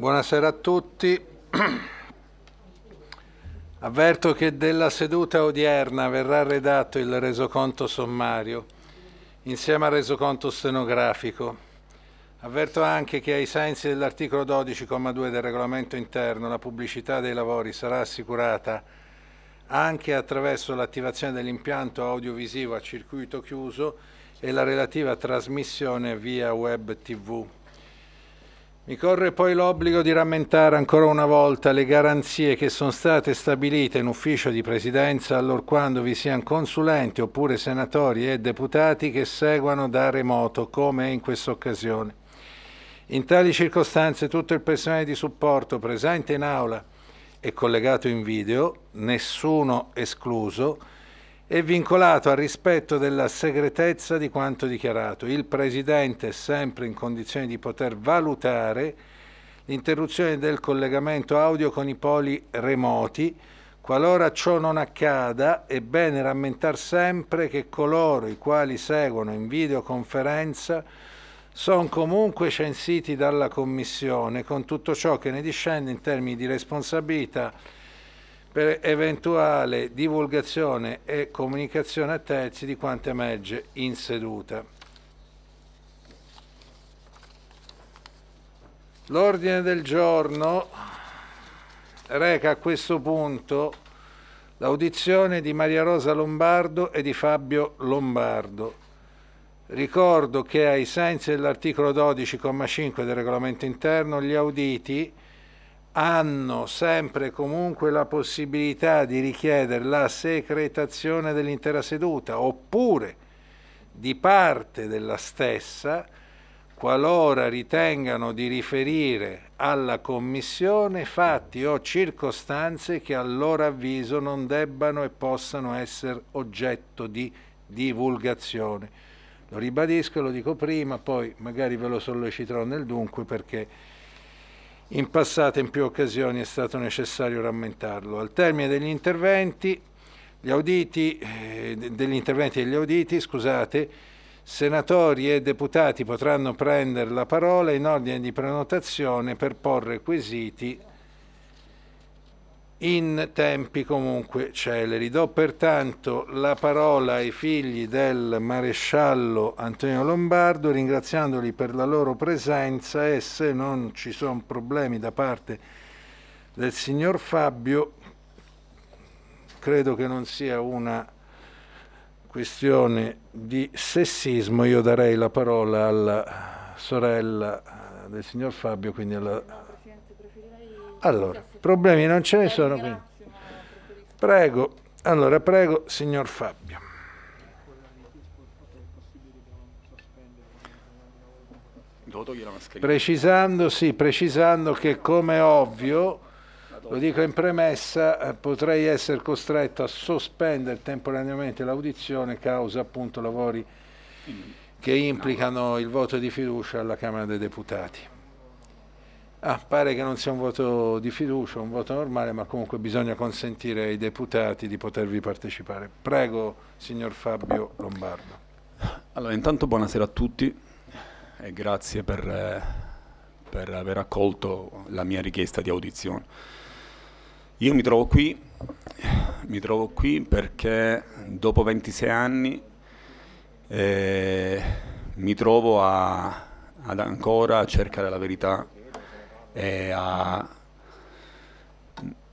Buonasera a tutti. Avverto che della seduta odierna verrà redatto il resoconto sommario insieme al resoconto stenografico. Avverto anche che ai sensi dell'articolo 12,2 del regolamento interno la pubblicità dei lavori sarà assicurata anche attraverso l'attivazione dell'impianto audiovisivo a circuito chiuso e la relativa trasmissione via web tv. Mi corre poi l'obbligo di rammentare ancora una volta le garanzie che sono state stabilite in ufficio di presidenza allorquando vi siano consulenti oppure senatori e deputati che seguano da remoto, come in questa occasione. In tali circostanze tutto il personale di supporto presente in aula e collegato in video, nessuno escluso, è vincolato al rispetto della segretezza di quanto dichiarato. Il Presidente è sempre in condizione di poter valutare l'interruzione del collegamento audio con i poli remoti. Qualora ciò non accada, è bene rammentare sempre che coloro i quali seguono in videoconferenza sono comunque censiti dalla Commissione con tutto ciò che ne discende in termini di responsabilità per eventuale divulgazione e comunicazione a terzi di quanto emerge in seduta. L'ordine del giorno reca a questo punto l'audizione di Maria Rosa Lombardo e di Fabio Lombardo. Ricordo che ai sensi dell'articolo 12,5 del regolamento interno gli auditi hanno sempre comunque la possibilità di richiedere la secretazione dell'intera seduta oppure di parte della stessa qualora ritengano di riferire alla Commissione fatti o circostanze che a loro avviso non debbano e possano essere oggetto di divulgazione. Lo ribadisco, lo dico prima, poi magari ve lo solleciterò nel dunque perché in passato in più occasioni è stato necessario rammentarlo. Al termine degli interventi, auditi, eh, degli interventi degli auditi, scusate, senatori e deputati potranno prendere la parola in ordine di prenotazione per porre quesiti in tempi comunque celeri. Do pertanto la parola ai figli del maresciallo Antonio Lombardo, ringraziandoli per la loro presenza e se non ci sono problemi da parte del signor Fabio, credo che non sia una questione di sessismo, io darei la parola alla sorella eh, del signor Fabio, quindi alla... Allora. Problemi non ce ne sono quindi. Prego, allora prego signor Fabio. Precisando, sì, precisando che come ovvio, lo dico in premessa, eh, potrei essere costretto a sospendere temporaneamente l'audizione causa appunto lavori che implicano il voto di fiducia alla Camera dei Deputati. Ah, pare che non sia un voto di fiducia, un voto normale, ma comunque bisogna consentire ai deputati di potervi partecipare. Prego, signor Fabio Lombardo. Allora, intanto buonasera a tutti e grazie per, eh, per aver accolto la mia richiesta di audizione. Io mi trovo qui, mi trovo qui perché dopo 26 anni eh, mi trovo a, ad ancora cercare la verità e a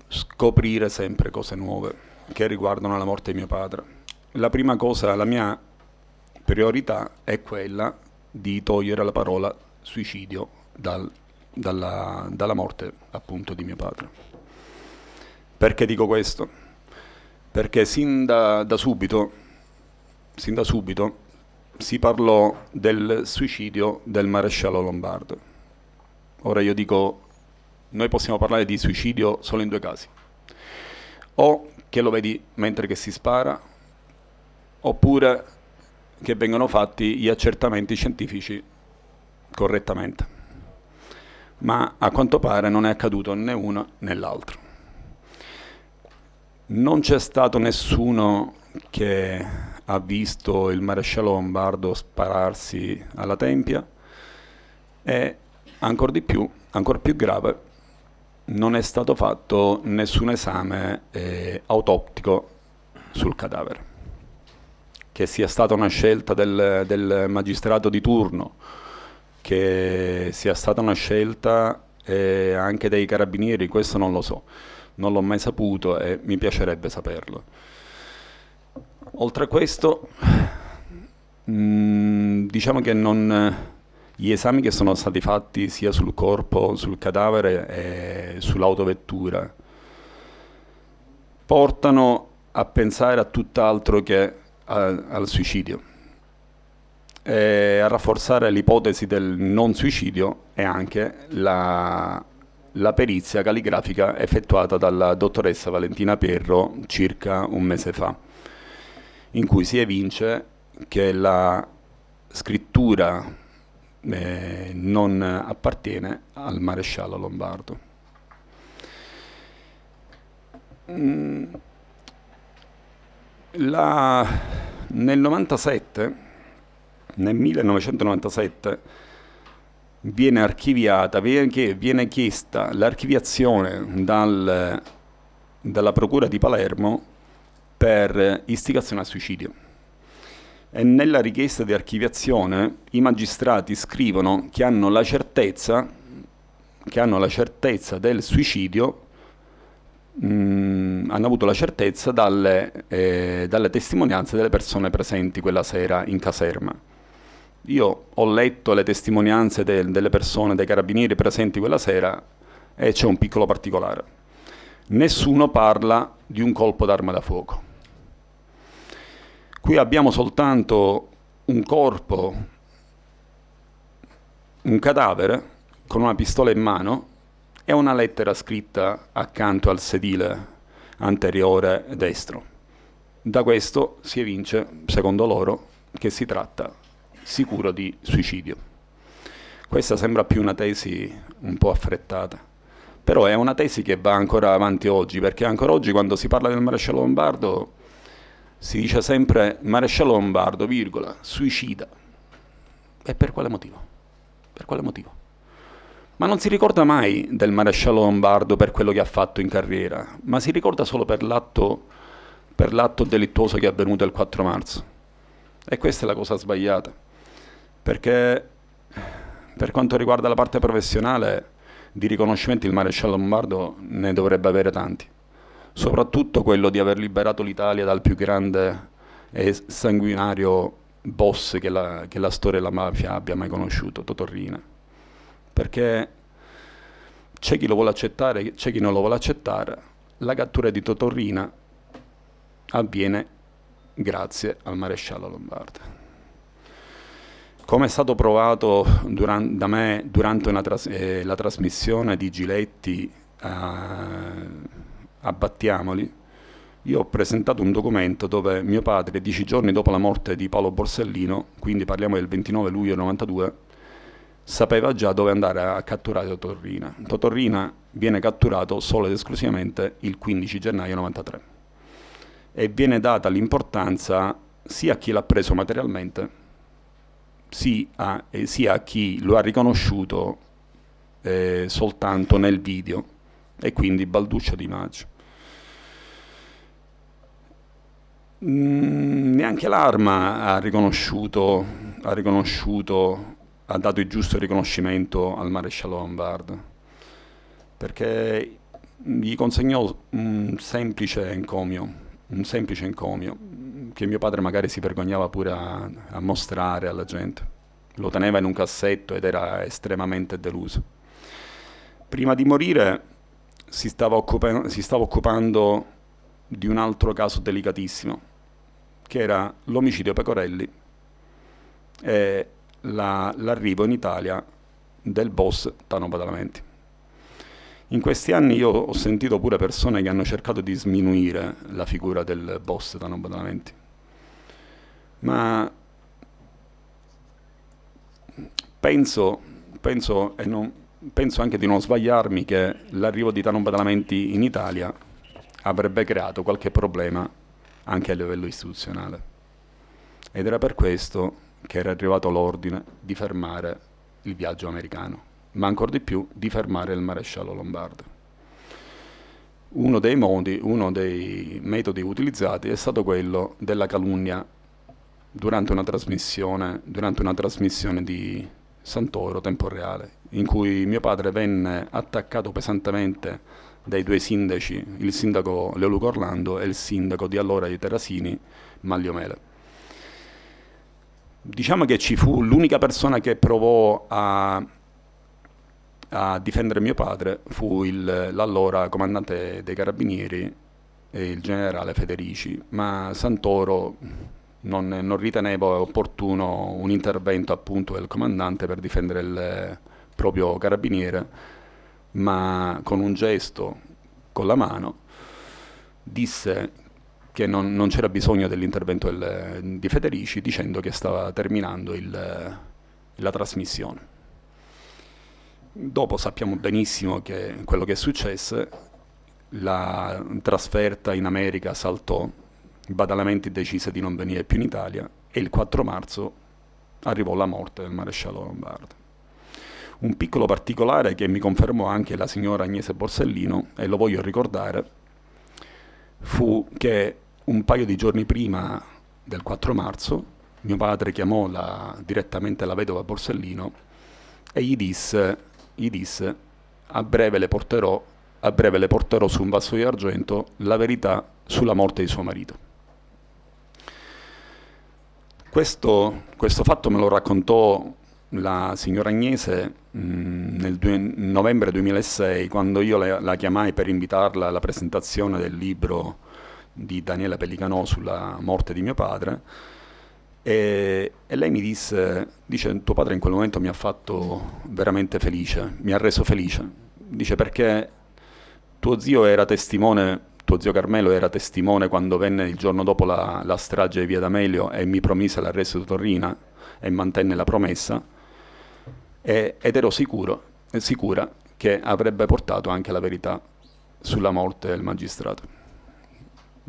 scoprire sempre cose nuove che riguardano la morte di mio padre. La prima cosa, la mia priorità è quella di togliere la parola suicidio dal, dalla, dalla morte appunto di mio padre. Perché dico questo? Perché sin da, da subito, sin da subito si parlò del suicidio del maresciallo Lombardo. Ora io dico noi possiamo parlare di suicidio solo in due casi. O che lo vedi mentre che si spara, oppure che vengono fatti gli accertamenti scientifici correttamente. Ma a quanto pare non è accaduto né uno né l'altro. Non c'è stato nessuno che ha visto il maresciallo Lombardo spararsi alla tempia e ancora di più, ancora più grave, non è stato fatto nessun esame eh, autoptico sul cadavere. Che sia stata una scelta del, del magistrato di turno, che sia stata una scelta eh, anche dei carabinieri, questo non lo so, non l'ho mai saputo e mi piacerebbe saperlo. Oltre a questo, mh, mm, diciamo che non gli esami che sono stati fatti sia sul corpo, sul cadavere e sull'autovettura portano a pensare a tutt'altro che a, al suicidio e a rafforzare l'ipotesi del non suicidio e anche la, la perizia calligrafica effettuata dalla dottoressa Valentina Perro circa un mese fa, in cui si evince che la scrittura eh, non appartiene al maresciallo Lombardo. Mm, la, nel 97, nel 1997, viene archiviata, viene, chiesta l'archiviazione dal, dalla Procura di Palermo per istigazione al suicidio e nella richiesta di archiviazione i magistrati scrivono che hanno la certezza, hanno la certezza del suicidio, mh, mm, hanno avuto la certezza dalle, eh, dalle testimonianze delle persone presenti quella sera in caserma. Io ho letto le testimonianze de delle persone, dei carabinieri presenti quella sera e c'è un piccolo particolare. Nessuno parla di un colpo d'arma da fuoco Qui abbiamo soltanto un corpo, un cadavere con una pistola in mano e una lettera scritta accanto al sedile anteriore destro. Da questo si evince, secondo loro, che si tratta sicuro di suicidio. Questa sembra più una tesi un po' affrettata, però è una tesi che va ancora avanti oggi, perché ancora oggi quando si parla del maresciallo Lombardo si dice sempre maresciallo Lombardo, virgola, suicida. E per quale motivo? Per quale motivo? Ma non si ricorda mai del maresciallo Lombardo per quello che ha fatto in carriera, ma si ricorda solo per l'atto, per l'atto delittuoso che è avvenuto il 4 marzo. E questa è la cosa sbagliata, perché per quanto riguarda la parte professionale di riconoscimenti il maresciallo Lombardo ne dovrebbe avere tanti soprattutto quello di aver liberato l'Italia dal più grande e sanguinario boss che la, che la storia della mafia abbia mai conosciuto, Totorrina. Perché c'è chi lo vuole accettare, c'è chi non lo vuole accettare, la cattura di Totorrina avviene grazie al maresciallo Lombardo. Come è stato provato durante, da me durante tras eh, la trasmissione di Giletti eh, abbattiamoli, io ho presentato un documento dove mio padre, dieci giorni dopo la morte di Paolo Borsellino, quindi parliamo del 29 luglio 92, sapeva già dove andare a catturare Totorrina. Totorrina viene catturato solo ed esclusivamente il 15 gennaio 93 e viene data l'importanza sia a chi l'ha preso materialmente sia a, eh, sia a chi lo ha riconosciuto eh, soltanto nel video e quindi Balduccio Di Maggio. Mm, neanche l'arma ha riconosciuto, ha riconosciuto, ha dato il giusto riconoscimento al maresciallo Lombard, perché gli consegnò un semplice encomio, un semplice encomio che mio padre magari si vergognava pure a, a mostrare alla gente. Lo teneva in un cassetto ed era estremamente deluso. Prima di morire si stava, occupa- si stava occupando di un altro caso delicatissimo, che era l'omicidio Pecorelli e l'arrivo in Italia del boss Tano Badalamenti. In questi anni io ho sentito pure persone che hanno cercato di sminuire la figura del boss Tano Badalamenti, ma penso, penso, non, penso anche di non sbagliarmi che l'arrivo di Tano Badalamenti in Italia avrebbe creato qualche problema anche a livello istituzionale. Ed era per questo che era arrivato l'ordine di fermare il viaggio americano, ma ancora di più di fermare il maresciallo Lombardo. Uno dei modi, uno dei metodi utilizzati è stato quello della calunnia durante una trasmissione, durante una trasmissione di Santoro tempo reale, in cui mio padre venne attaccato pesantemente dai due sindaci, il sindaco Leoluco Orlando e il sindaco di allora di Terrasini, Maglio Mele. Diciamo che ci fu l'unica persona che provò a, a, difendere mio padre fu l'allora comandante dei carabinieri, il generale Federici, ma Santoro non, non riteneva opportuno un intervento appunto del comandante per difendere il proprio carabiniere ma con un gesto, con la mano, disse che non, non c'era bisogno dell'intervento del, di Federici dicendo che stava terminando il, la trasmissione. Dopo sappiamo benissimo che quello che successe, la trasferta in America saltò, Badalamenti decise di non venire più in Italia e il 4 marzo arrivò la morte del maresciallo Lombardo. Un piccolo particolare che mi confermò anche la signora Agnese Borsellino, e lo voglio ricordare, fu che un paio di giorni prima del 4 marzo mio padre chiamò la, direttamente la vedova Borsellino e gli disse, gli disse a, breve porterò, a breve le porterò su un vaso di argento la verità sulla morte di suo marito. Questo, questo, fatto me lo raccontò la signora Agnese Mm, nel due, novembre 2006, quando io la, la, chiamai per invitarla alla presentazione del libro di Daniela Pellicanò sulla morte di mio padre, e, e lei mi disse, dice, tuo padre in quel momento mi ha fatto veramente felice, mi ha reso felice, dice perché tuo zio era testimone, tuo zio Carmelo era testimone quando venne il giorno dopo la, la strage di Via D'Amelio e mi promise l'arresto di Torrina e mantenne la promessa, e, ed ero sicuro, sicura che avrebbe portato anche la verità sulla morte del magistrato.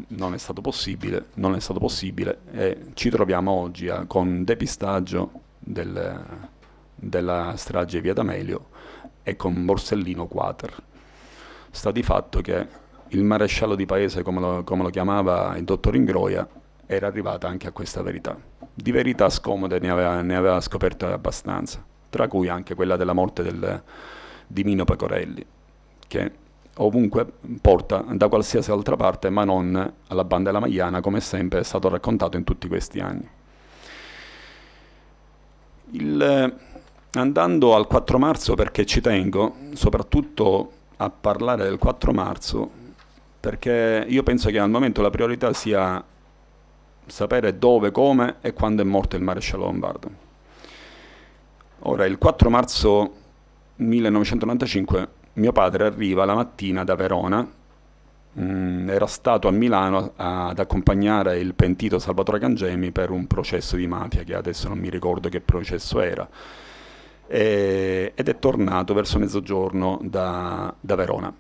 Non è stato possibile, non è stato possibile e ci troviamo oggi a, eh, con un depistaggio del, della strage via D'Amelio e con Borsellino Quater. Sta di fatto che il maresciallo di paese, come lo, come lo chiamava il dottor Ingroia, era arrivata anche a questa verità. Di verità scomode ne aveva, ne aveva scoperte abbastanza tra cui anche quella della morte del, di Mino Pecorelli, che ovunque porta da qualsiasi altra parte, ma non alla banda della Magliana, come sempre è stato raccontato in tutti questi anni. Il, eh, andando al 4 marzo, perché ci tengo soprattutto a parlare del 4 marzo, perché io penso che al momento la priorità sia sapere dove, come e quando è morto il maresciallo Lombardo. Ora, il 4 marzo 1995 mio padre arriva la mattina da Verona, mm, era stato a Milano ad accompagnare il pentito Salvatore Cangemi per un processo di mafia, che adesso non mi ricordo che processo era, e, ed è tornato verso mezzogiorno da, da Verona.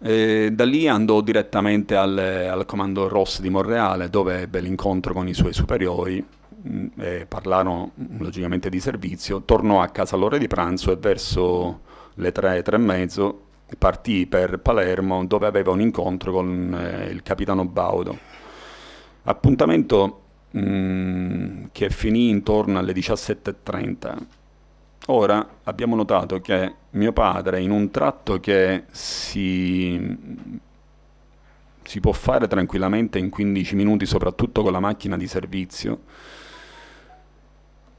E da lì andò direttamente al, al comando Ross di Monreale, dove ebbe l'incontro con i suoi superiori, Mm, eh, parlarono mm, logicamente di servizio, tornò a casa all'ora di pranzo e verso le tre, 3 e mezzo partì per Palermo dove aveva un incontro con eh, il capitano Baudo. Appuntamento mh, mm, che finì intorno alle 17.30. Ora abbiamo notato che mio padre in un tratto che si, si può fare tranquillamente in 15 minuti, soprattutto con la macchina di servizio,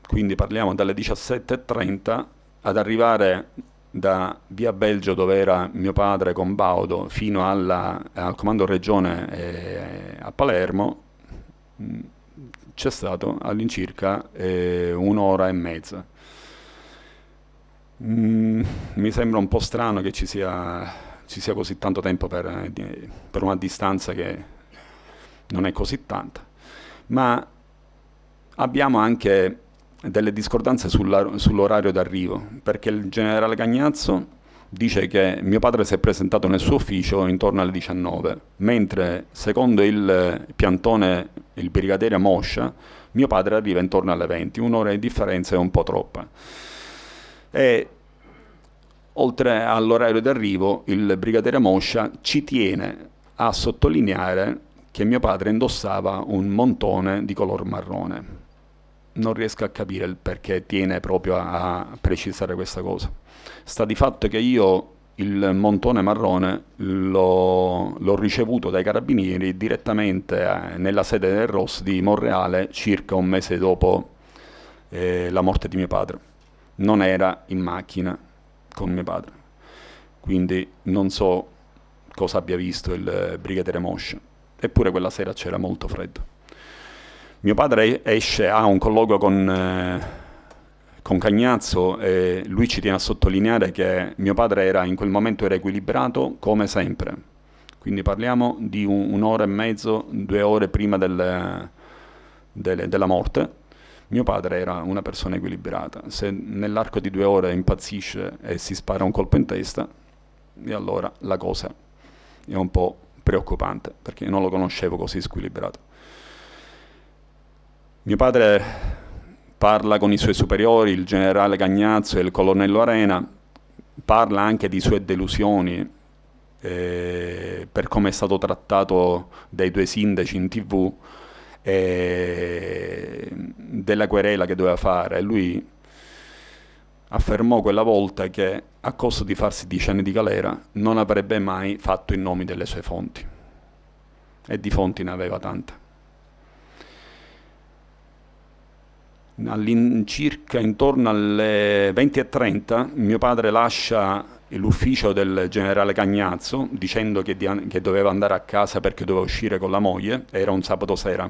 quindi parliamo dalle 17.30 ad arrivare da via Belgio dove era mio padre con Baudo fino alla, al comando regione eh, a Palermo c'è stato all'incirca eh, un'ora e mezza. Mm, mi sembra un po' strano che ci sia, ci sia così tanto tempo per, eh, per una distanza che non è così tanta, ma abbiamo anche delle discordanze sull'orario d'arrivo, perché il generale Cagnazzo dice che mio padre si è presentato nel suo ufficio intorno alle 19, mentre secondo il piantone, il brigadiere Moscia, mio padre arriva intorno alle 20, un'ora di differenza è un po' troppa. E oltre all'orario d'arrivo, il brigadiere Moscia ci tiene a sottolineare che mio padre indossava un montone di color marrone non riesco a capire il perché tiene proprio a precisare questa cosa. Sta di fatto che io il montone marrone l'ho, l'ho ricevuto dai carabinieri direttamente eh, nella sede del ROS di Monreale circa un mese dopo eh, la morte di mio padre. Non era in macchina con mio padre, quindi non so cosa abbia visto il brigadiere Mosche, eppure quella sera c'era molto freddo. Mio padre esce, ha un colloquio con, eh, con Cagnazzo e lui ci tiene a sottolineare che mio padre era, in quel momento era equilibrato come sempre. Quindi parliamo di un, un'ora e mezzo, due ore prima del, del, della morte. Mio padre era una persona equilibrata. Se nell'arco di due ore impazzisce e si spara un colpo in testa, e allora la cosa è un po' preoccupante, perché non lo conoscevo così squilibrato. Mio padre parla con i suoi superiori, il generale Cagnazzo e il colonnello Arena, parla anche di sue delusioni eh, per come è stato trattato dai due sindaci in tv eh, della querela che doveva fare. Lui affermò quella volta che a costo di farsi dieci anni di galera non avrebbe mai fatto i nomi delle sue fonti e di fonti ne aveva tante. all'incirca intorno alle 20.30 mio padre lascia l'ufficio del generale Cagnazzo dicendo che, di, che, doveva andare a casa perché doveva uscire con la moglie, era un sabato sera.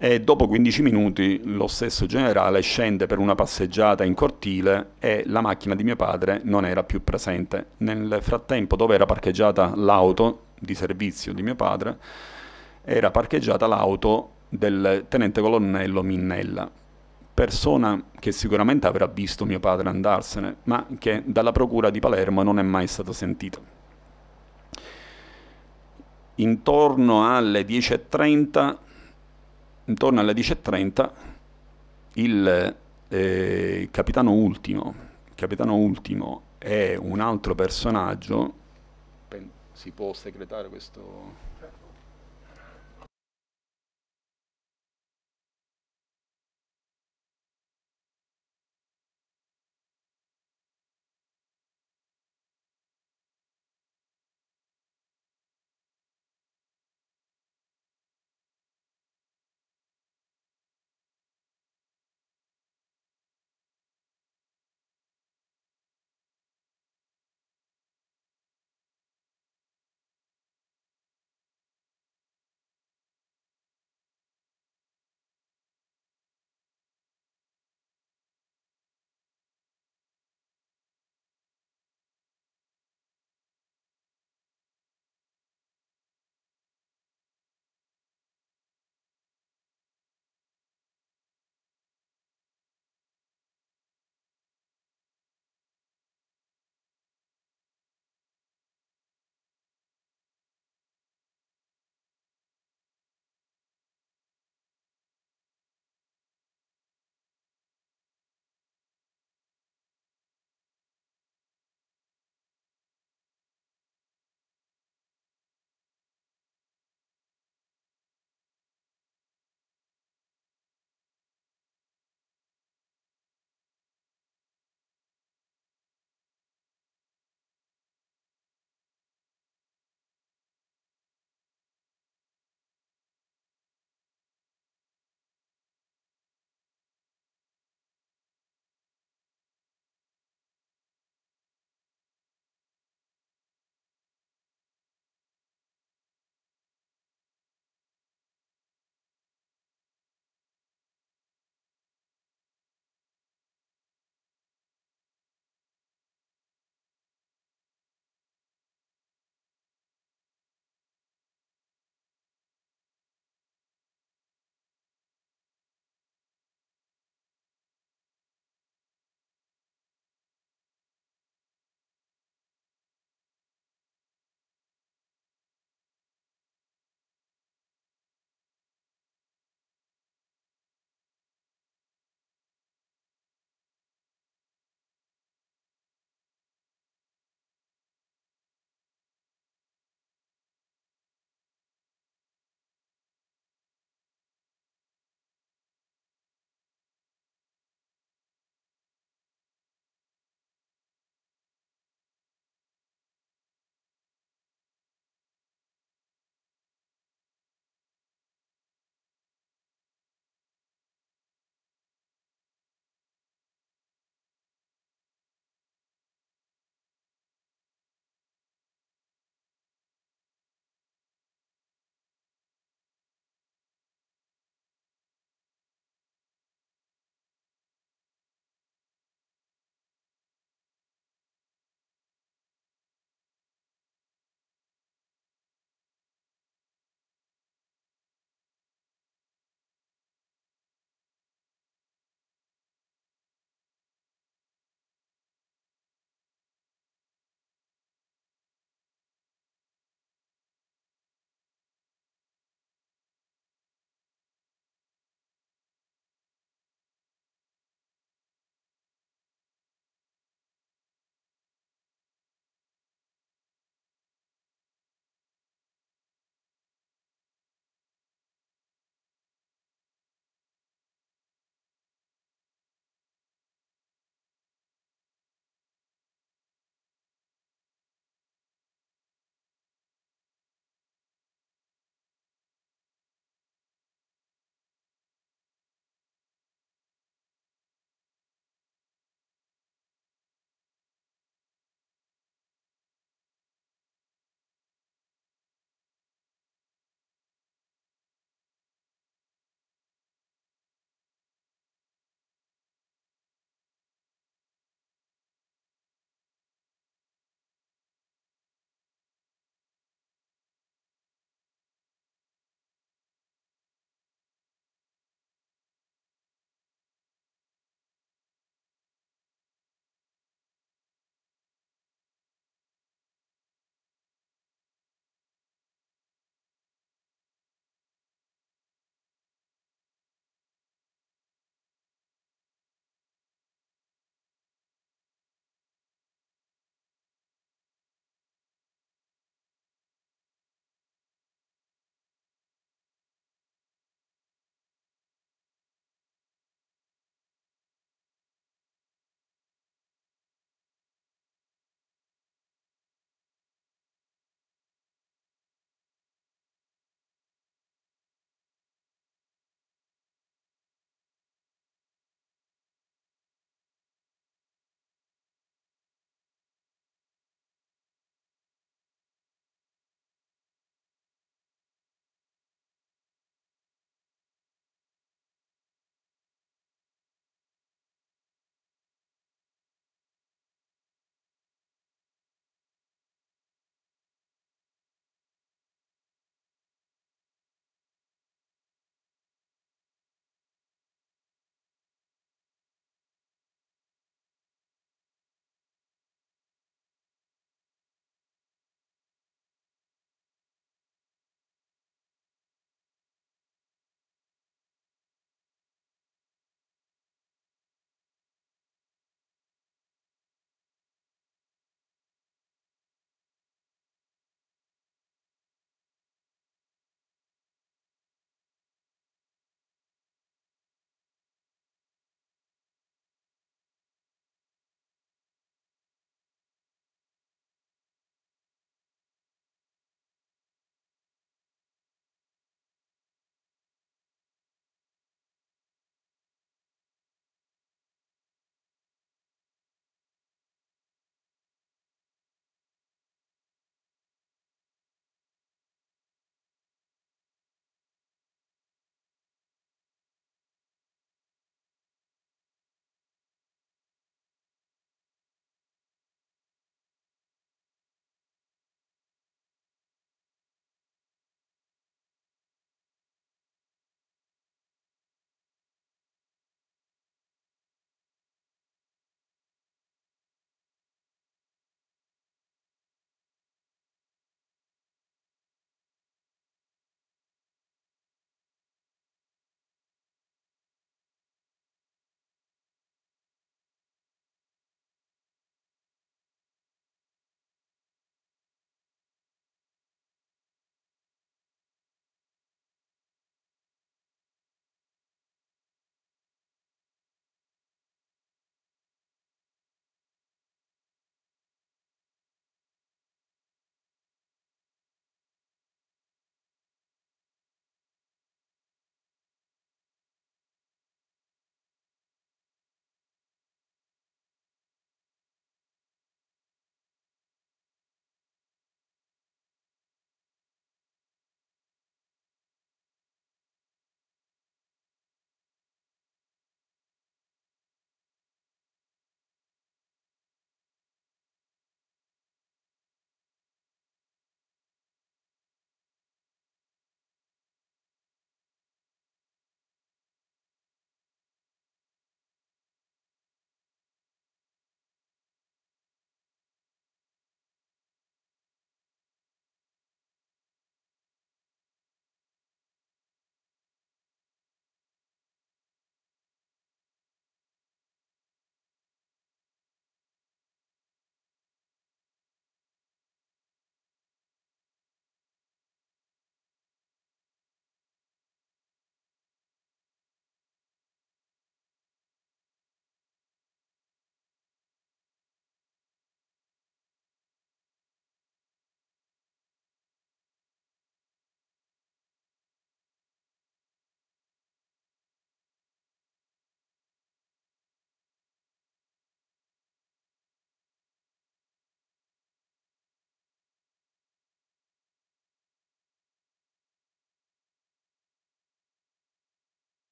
E dopo 15 minuti lo stesso generale scende per una passeggiata in cortile e la macchina di mio padre non era più presente. Nel frattempo dove era parcheggiata l'auto di servizio di mio padre, era parcheggiata l'auto del tenente colonnello Minnella, persona che sicuramente avrà visto mio padre andarsene, ma che dalla procura di Palermo non è mai stato sentito. Intorno alle 10.30, intorno alle 10.30 il eh, capitano ultimo, capitano ultimo è un altro personaggio, si può segretare questo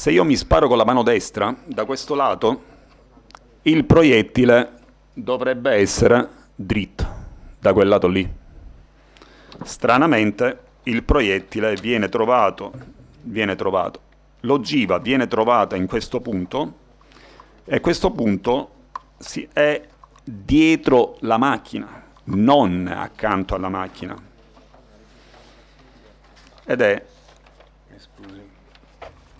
se io mi sparo con la mano destra, da questo lato, il proiettile dovrebbe essere dritto, da quel lato lì. Stranamente il proiettile viene trovato, viene trovato, l'ogiva viene trovata in questo punto e questo punto è dietro la macchina, non accanto alla macchina. Ed è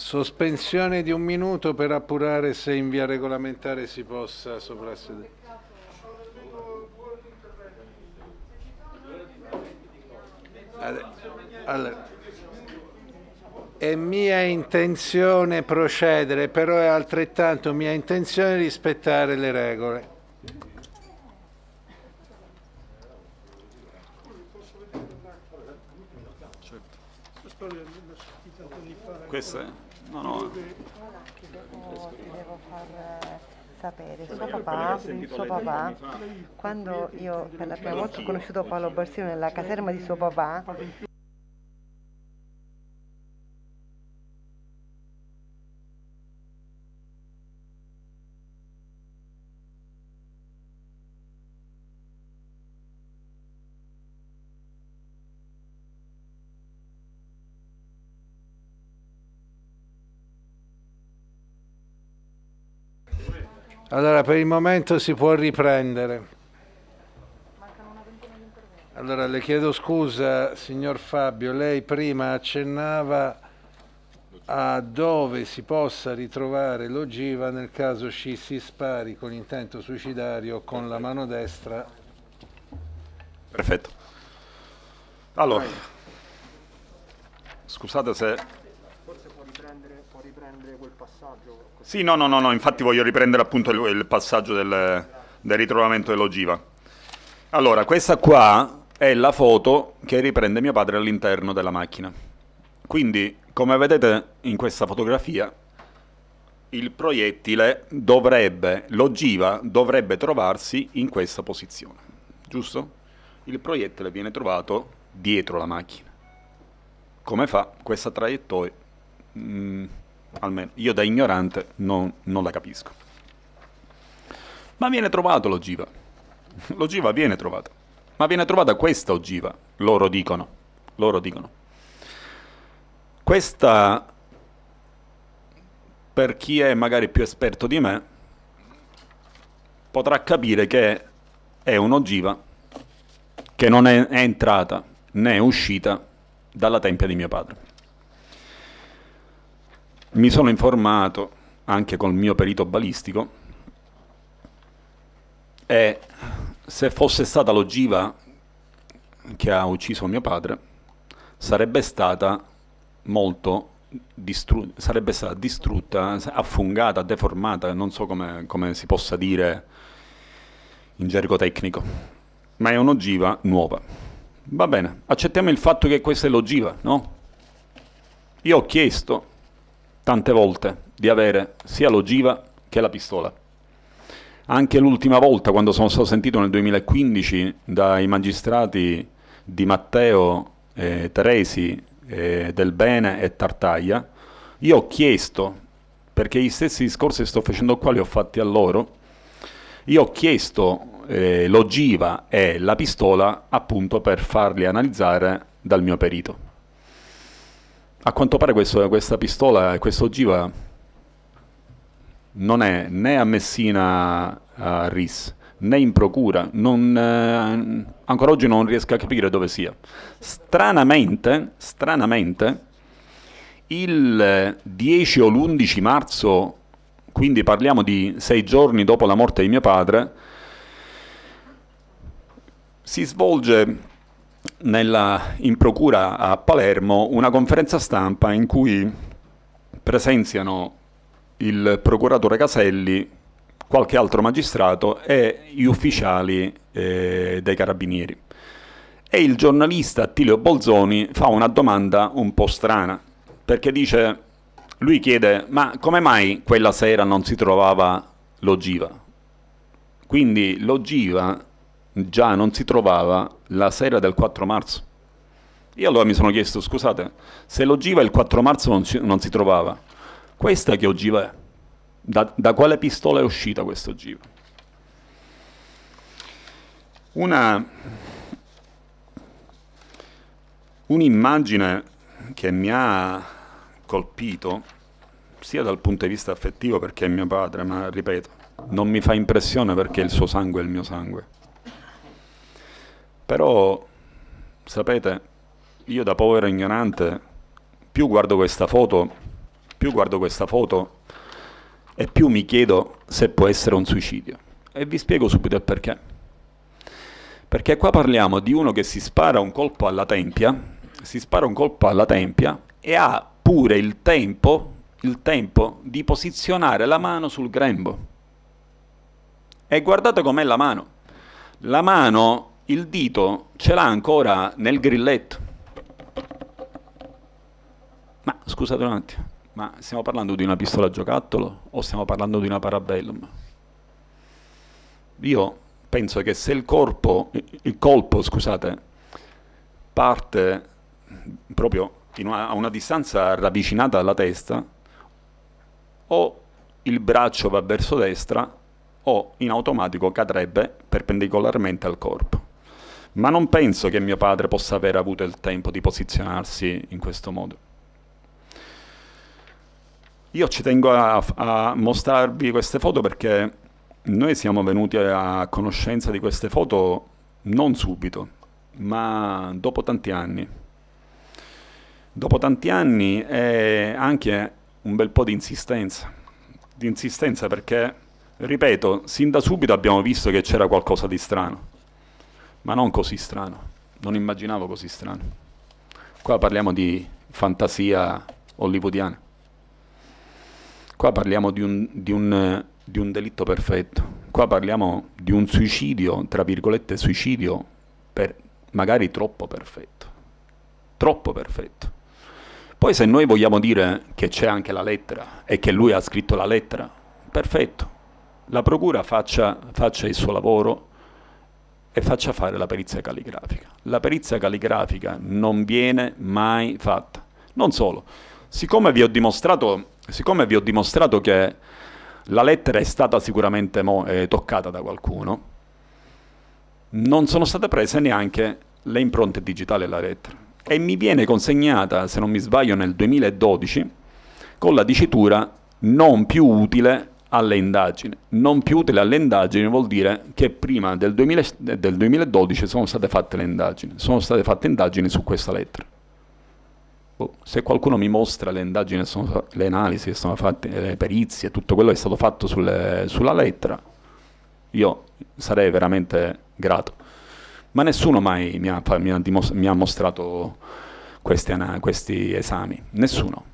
Sospensione di un minuto per appurare se in via regolamentare si possa soprassedere. Allora, è mia intenzione procedere, però è altrettanto mia intenzione rispettare le regole. Questo è? No, no. Ti devo, far eh, sapere, suo papà, suo papà quando io per la prima volta ho conosciuto Paolo Borsino nella caserma di suo papà, Allora, per il momento si può riprendere. Allora, le chiedo scusa, signor Fabio, lei prima accennava a dove si possa ritrovare l'ogiva nel caso ci si spari con intento suicidario con la mano destra. Perfetto. Allora, scusate se... Forse può riprendere, può riprendere quel passaggio sì, no, no, no, no, infatti voglio riprendere appunto il, il passaggio del, del ritrovamento dell'ogiva. Allora, questa qua è la foto che riprende mio padre all'interno della macchina. Quindi, come vedete in questa fotografia, il proiettile dovrebbe, l'ogiva dovrebbe trovarsi in questa posizione, giusto? Il proiettile viene trovato dietro la macchina. Come fa questa traiettoria? Mm almeno io da ignorante non, non la capisco. Ma viene trovato l'ogiva. L'ogiva viene trovata. Ma viene trovata questa ogiva, loro dicono. Loro dicono. Questa, per chi è magari più esperto di me, potrà capire che è un'ogiva che non è entrata né uscita dalla tempia di mio padre. Mi sono informato anche col mio perito balistico e se fosse stata l'ogiva che ha ucciso mio padre sarebbe stata molto distrutta, sarebbe stata distrutta, affungata, deformata, non so come, come si possa dire in gergo tecnico, ma è un'ogiva nuova. Va bene, accettiamo il fatto che questa è l'ogiva, no? Io ho chiesto tante volte di avere sia l'ogiva che la pistola. Anche l'ultima volta, quando sono stato sentito nel 2015 dai magistrati di Matteo, eh, Teresi, eh, Del Bene e Tartaglia, io ho chiesto, perché gli stessi discorsi che sto facendo qua li ho fatti a loro, io ho chiesto eh, l'ogiva e la pistola appunto per farli analizzare dal mio perito. A quanto pare questo, questa pistola, e questa ogiva non è né a Messina a RIS né in procura, non, eh, ancora oggi non riesco a capire dove sia. Stranamente, stranamente il 10 o l'11 marzo, quindi parliamo di sei giorni dopo la morte di mio padre, si svolge nella, in procura a Palermo una conferenza stampa in cui presenziano il procuratore Caselli, qualche altro magistrato e gli ufficiali eh, dei carabinieri. E il giornalista Attilio Bolzoni fa una domanda un po' strana, perché dice, lui chiede, ma come mai quella sera non si trovava l'ogiva? Quindi l'ogiva già non si trovava la sera del 4 marzo. Io allora mi sono chiesto, scusate, se l'ogiva il 4 marzo non, ci, non si trovava, questa che ogiva è? Da, da quale pistola è uscita questa ogiva? Una, un'immagine che mi ha colpito, sia dal punto di vista affettivo perché è mio padre, ma ripeto, non mi fa impressione perché il suo sangue è il mio sangue però, sapete, io da povero ignorante, più guardo questa foto, più guardo questa foto e più mi chiedo se può essere un suicidio. E vi spiego subito il perché. Perché qua parliamo di uno che si spara un colpo alla tempia, si spara un colpo alla tempia e ha pure il tempo, il tempo di posizionare la mano sul grembo. E guardate com'è la mano. La mano il dito ce l'ha ancora nel grilletto. Ma scusate un attimo, ma stiamo parlando di una pistola a giocattolo o stiamo parlando di una parabellum? Io penso che se il corpo, il colpo, scusate, parte proprio una, a una distanza ravvicinata alla testa, o il braccio va verso destra o in automatico cadrebbe perpendicolarmente al corpo ma non penso che mio padre possa aver avuto il tempo di posizionarsi in questo modo. Io ci tengo a, a mostrarvi queste foto perché noi siamo venuti a conoscenza di queste foto non subito, ma dopo tanti anni. Dopo tanti anni e anche un bel po' di insistenza, di insistenza perché, ripeto, sin da subito abbiamo visto che c'era qualcosa di strano ma non così strano, non immaginavo così strano. Qua parliamo di fantasia hollywoodiana, qua parliamo di un, di un, di un delitto perfetto, qua parliamo di un suicidio, tra virgolette suicidio, per, magari troppo perfetto, troppo perfetto. Poi se noi vogliamo dire che c'è anche la lettera e che lui ha scritto la lettera, perfetto, la procura faccia, faccia il suo lavoro e faccia fare la perizia calligrafica. La perizia calligrafica non viene mai fatta. Non solo, siccome vi ho dimostrato, vi ho dimostrato che la lettera è stata sicuramente eh, toccata da qualcuno, non sono state prese neanche le impronte digitali della lettera e mi viene consegnata, se non mi sbaglio, nel 2012 con la dicitura non più utile alle indagini. Non più utile alle indagini vuol dire che prima del, 2000, del 2012 sono state fatte le indagini, sono state fatte indagini su questa lettera. Boh, se qualcuno mi mostra le indagini, sono, le analisi che sono fatte, le perizie, tutto quello che è stato fatto sulle, sulla lettera, io sarei veramente grato. Ma nessuno mai mi ha, mi ha, mi ha mostrato questi, questi esami, nessuno.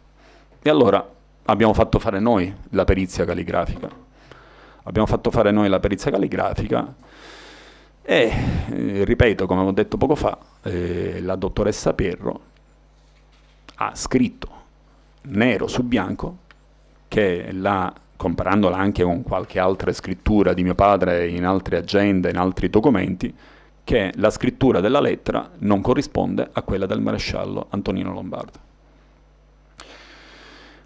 E allora abbiamo fatto fare noi la perizia calligrafica. Abbiamo fatto fare noi la perizia calligrafica e, eh, ripeto, come ho detto poco fa, eh, la dottoressa Pierro ha scritto nero su bianco che la, comparandola anche con qualche altra scrittura di mio padre in altre agende, in altri documenti, che la scrittura della lettera non corrisponde a quella del maresciallo Antonino Lombardo.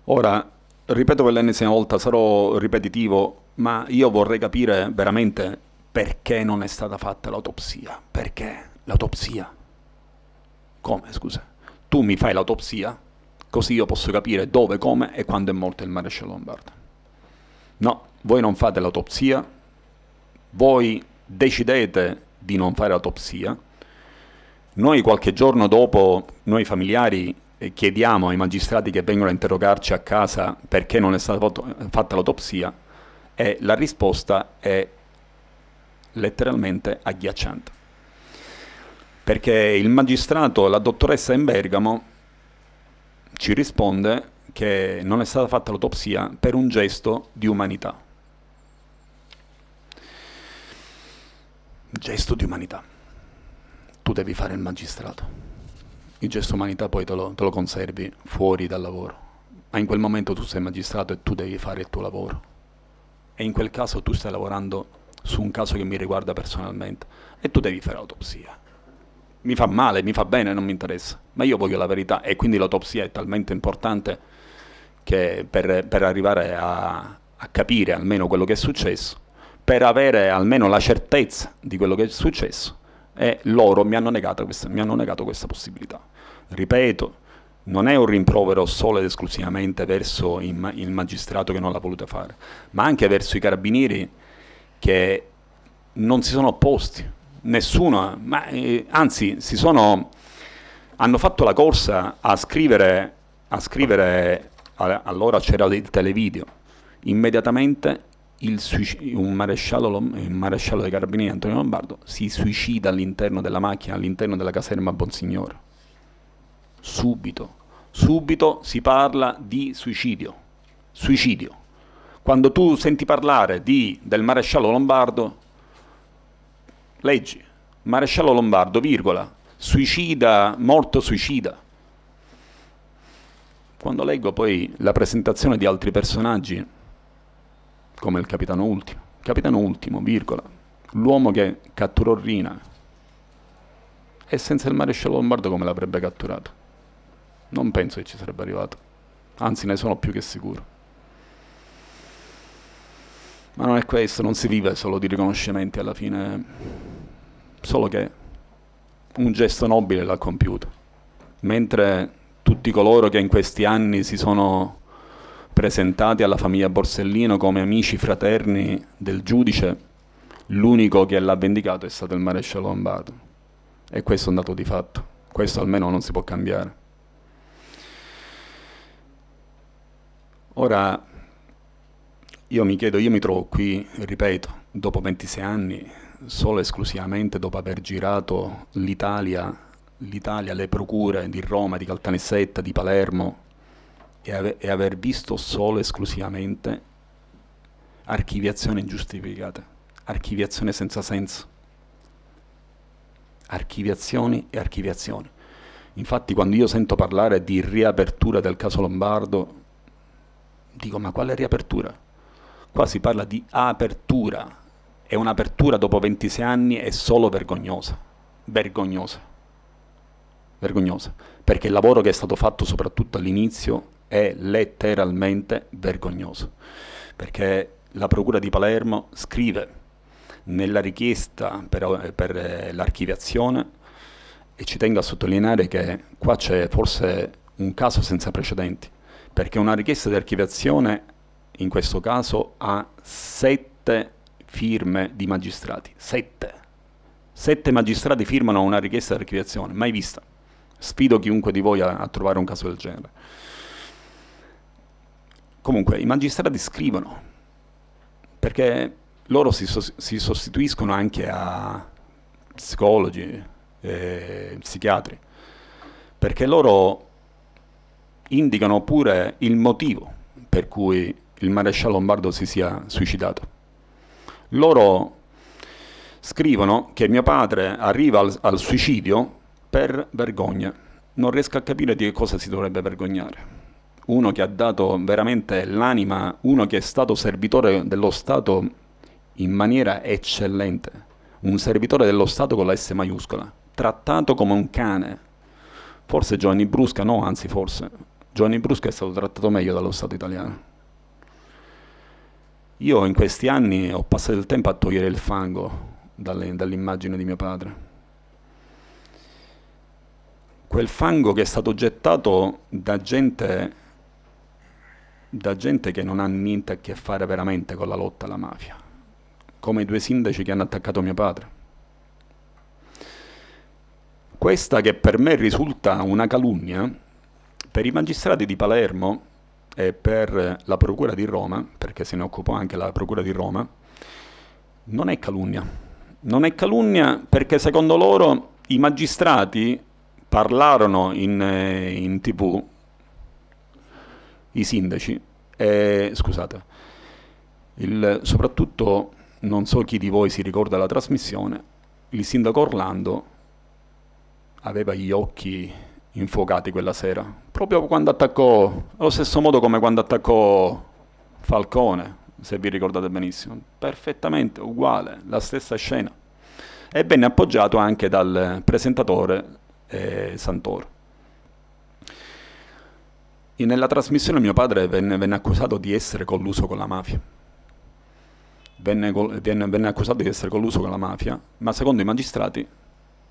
Ora, ripeto per l'ennesima volta, sarò ripetitivo, ma io vorrei capire veramente perché non è stata fatta l'autopsia. Perché? L'autopsia? Come, scusa? Tu mi fai l'autopsia, così io posso capire dove, come e quando è morto il maresciallo Lombardo. No, voi non fate l'autopsia, voi decidete di non fare l'autopsia, noi qualche giorno dopo, noi familiari chiediamo ai magistrati che vengono a interrogarci a casa perché non è stata fatta l'autopsia e la risposta è letteralmente agghiacciante. Perché il magistrato, la dottoressa in Bergamo, ci risponde che non è stata fatta l'autopsia per un gesto di umanità. Gesto di umanità. Tu devi fare il magistrato il gesto umanità poi te lo, te lo conservi fuori dal lavoro. Ma in quel momento tu sei magistrato e tu devi fare il tuo lavoro. E in quel caso tu stai lavorando su un caso che mi riguarda personalmente e tu devi fare l'autopsia. Mi fa male, mi fa bene, non mi interessa, ma io voglio la verità e quindi l'autopsia è talmente importante che per, per arrivare a, a, capire almeno quello che è successo, per avere almeno la certezza di quello che è successo, e loro mi hanno, questa, mi hanno negato questa possibilità. Ripeto, non è un rimprovero solo ed esclusivamente verso il, il magistrato che non l'ha voluta fare, ma anche verso i carabinieri che non si sono opposti, nessuno, ma, eh, anzi sono, hanno fatto la corsa a scrivere, a scrivere a, allora c'era il televideo, immediatamente suicid- un, maresciallo, un, maresciallo, dei carabinieri Antonio Lombardo si suicida all'interno della macchina, all'interno della caserma Bonsignore. Subito, subito si parla di suicidio. Suicidio. Quando tu senti parlare di, del maresciallo Lombardo, leggi, maresciallo Lombardo, virgola, suicida, morto suicida. Quando leggo poi la presentazione di altri personaggi, come il capitano ultimo. Capitano ultimo, virgola, l'uomo che catturò Rina e senza il maresciallo Lombardo come l'avrebbe catturato? Non penso che ci sarebbe arrivato, anzi ne sono più che sicuro. Ma non è questo, non si vive solo di riconoscimenti alla fine, solo che un gesto nobile l'ha compiuto, mentre tutti coloro che in questi anni si sono presentati alla famiglia Borsellino come amici fraterni del giudice, l'unico che l'ha vendicato è stato il maresciallo Lombardo. E questo è un dato di fatto, questo almeno non si può cambiare. Ora, io mi chiedo, io mi trovo qui, ripeto, dopo 26 anni, solo e esclusivamente dopo aver girato l'Italia, l'Italia, le procure di Roma, di Caltanissetta, di Palermo, e, ave e aver visto solo e esclusivamente archiviazione ingiustificata, archiviazione senza senso, archiviazioni e archiviazioni. Infatti quando io sento parlare di riapertura del caso Lombardo, dico ma quale riapertura? Qua si parla di apertura, e un'apertura dopo 26 anni è solo vergognosa, vergognosa, vergognosa, perché il lavoro che è stato fatto soprattutto all'inizio è letteralmente vergognoso, perché la Procura di Palermo scrive nella richiesta per, per eh, l'archiviazione, e ci tengo a sottolineare che qua c'è forse un caso senza precedenti, perché una richiesta di archiviazione in questo caso ha sette firme di magistrati, sette. Sette magistrati firmano una richiesta di archiviazione, mai vista. Sfido chiunque di voi a, a trovare un caso del genere. Comunque, i magistrati scrivono, perché loro si, si sostituiscono anche a psicologi, e psichiatri, perché loro indicano pure il motivo per cui il maresciallo Lombardo si sia suicidato. Loro scrivono che mio padre arriva al, al suicidio per vergogna. Non riesco a capire di che cosa si dovrebbe vergognare uno che ha dato veramente l'anima, uno che è stato servitore dello Stato in maniera eccellente, un servitore dello Stato con la S maiuscola, trattato come un cane. Forse Giovanni Brusca, no, anzi forse, Giovanni Brusca è stato trattato meglio dallo Stato italiano. Io in questi anni ho passato il tempo a togliere il fango dall'immagine di mio padre. Quel fango che è stato gettato da gente da gente che non ha niente a che fare veramente con la lotta alla mafia, come i due sindaci che hanno attaccato mio padre. Questa che per me risulta una calunnia, per i magistrati di Palermo e per la Procura di Roma, perché se ne occupò anche la Procura di Roma, non è calunnia. Non è calunnia perché secondo loro i magistrati parlarono in, eh, in tv i sindaci, e, eh, scusate, il, soprattutto non so chi di voi si ricorda la trasmissione, il sindaco Orlando aveva gli occhi infuocati quella sera, proprio quando attaccò, allo stesso modo come quando attaccò Falcone, se vi ricordate benissimo, perfettamente uguale, la stessa scena. E venne appoggiato anche dal presentatore eh, Santoro. Nella trasmissione mio padre venne, venne accusato di essere colluso con la mafia. Venne, venne, venne, accusato di essere colluso con la mafia, ma secondo i magistrati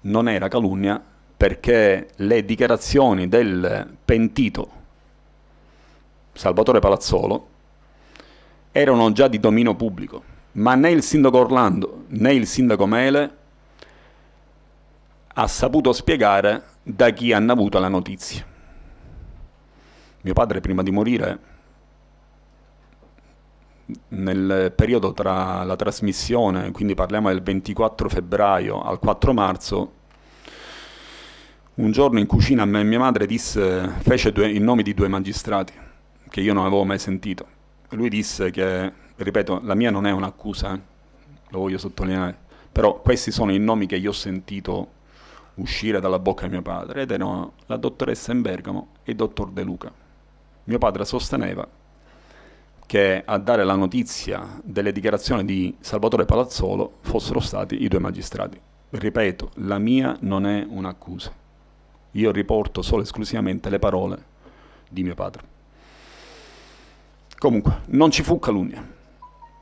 non era calunnia perché le dichiarazioni del pentito Salvatore Palazzolo erano già di dominio pubblico, ma né il sindaco Orlando né il sindaco Mele ha saputo spiegare da chi hanno avuto la notizia. Mio padre prima di morire, nel periodo tra la trasmissione, quindi parliamo del 24 febbraio al 4 marzo, un giorno in cucina mia madre disse, fece due, i nomi di due magistrati che io non avevo mai sentito. Lui disse che, ripeto, la mia non è un'accusa, eh? lo voglio sottolineare, però questi sono i nomi che io ho sentito uscire dalla bocca di mio padre ed erano la dottoressa in Bergamo e il dottor De Luca. Mio padre sosteneva che a dare la notizia delle dichiarazioni di Salvatore Palazzolo fossero stati i due magistrati. Ripeto, la mia non è un'accusa. Io riporto solo e esclusivamente le parole di mio padre. Comunque, non ci fu calunnia.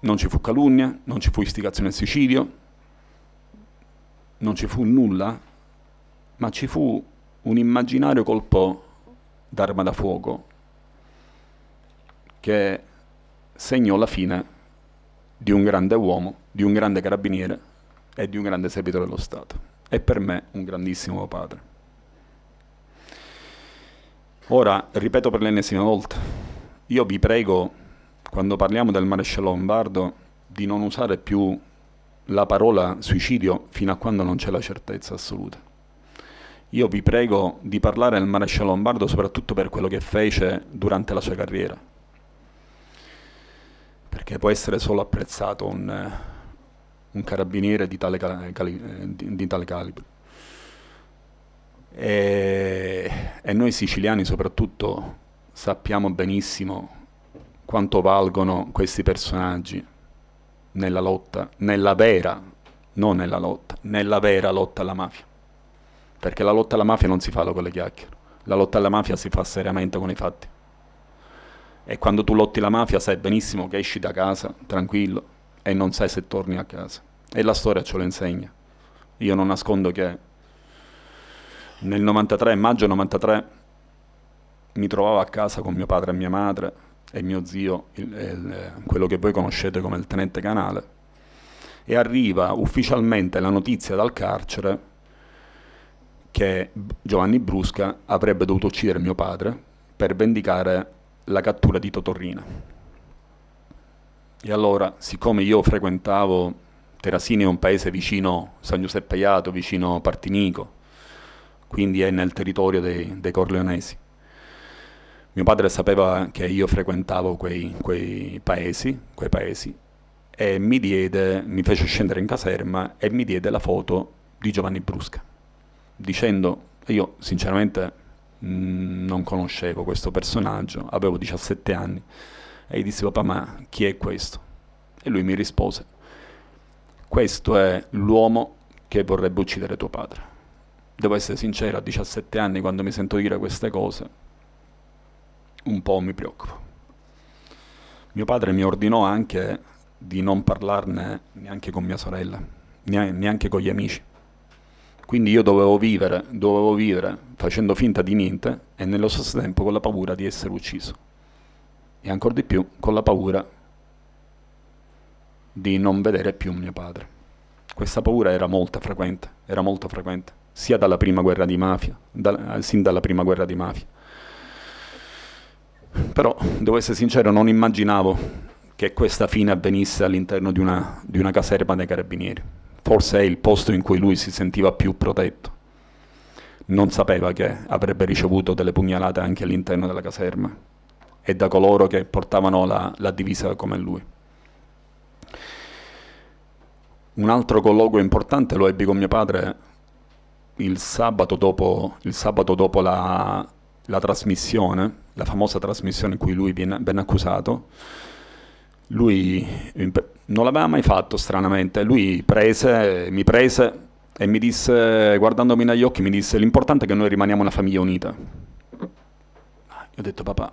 Non ci fu calunnia, non ci fu istigazione al suicidio, non ci fu nulla, ma ci fu un immaginario colpo d'arma da fuoco che segnò la fine di un grande uomo, di un grande carabiniere e di un grande servitore dello Stato. E per me un grandissimo padre. Ora, ripeto per l'ennesima volta, io vi prego, quando parliamo del maresciallo Lombardo, di non usare più la parola suicidio fino a quando non c'è la certezza assoluta. Io vi prego di parlare del maresciallo Lombardo soprattutto per quello che fece durante la sua carriera, perché può essere solo apprezzato un, un carabiniere di tale, cali, di, di tale calibro. E, e noi siciliani soprattutto sappiamo benissimo quanto valgono questi personaggi nella lotta, nella vera, non nella lotta, nella vera lotta alla mafia. Perché la lotta alla mafia non si fa con le chiacchiere, la lotta alla mafia si fa seriamente con i fatti. E quando tu lotti la mafia sai benissimo che esci da casa tranquillo e non sai se torni a casa. E la storia ce lo insegna. Io non nascondo che nel 93, maggio 93, mi trovavo a casa con mio padre e mia madre e mio zio, il, il, quello che voi conoscete come il tenente canale, e arriva ufficialmente la notizia dal carcere che Giovanni Brusca avrebbe dovuto uccidere mio padre per vendicare la cattura di Totorrina. E allora, siccome io frequentavo Terasini, è un paese vicino San Giuseppe Iato, vicino Partinico, quindi è nel territorio dei, dei Corleonesi. Mio padre sapeva che io frequentavo quei, quei, paesi, quei paesi, e mi, diede, mi fece scendere in caserma e mi diede la foto di Giovanni Brusca, dicendo, io sinceramente Mm, non conoscevo questo personaggio, avevo 17 anni, e gli dissi papà ma chi è questo? E lui mi rispose, questo è l'uomo che vorrebbe uccidere tuo padre. Devo essere sincero, a 17 anni quando mi sento dire queste cose, un po' mi preoccupo. Mio padre mi ordinò anche di non parlarne neanche con mia sorella, neanche con gli amici. Quindi io dovevo vivere, dovevo vivere facendo finta di niente e nello stesso tempo con la paura di essere ucciso. E ancora di più con la paura di non vedere più mio padre. Questa paura era molto frequente, era molto frequente, sia dalla prima guerra di mafia, da, eh, sin dalla prima guerra di mafia. Però, devo essere sincero, non immaginavo che questa fine avvenisse all'interno di una, di una caserma dei carabinieri forse è il posto in cui lui si sentiva più protetto. Non sapeva che avrebbe ricevuto delle pugnalate anche all'interno della caserma e da coloro che portavano la, la divisa come lui. Un altro colloquio importante lo ebbi con mio padre il sabato dopo, il sabato dopo la, la trasmissione, la famosa trasmissione in cui lui venne, venne accusato lui non l'aveva mai fatto stranamente, lui prese, mi prese e mi disse, guardandomi negli occhi, mi disse l'importante è che noi rimaniamo una famiglia unita. Ah, io ho detto papà,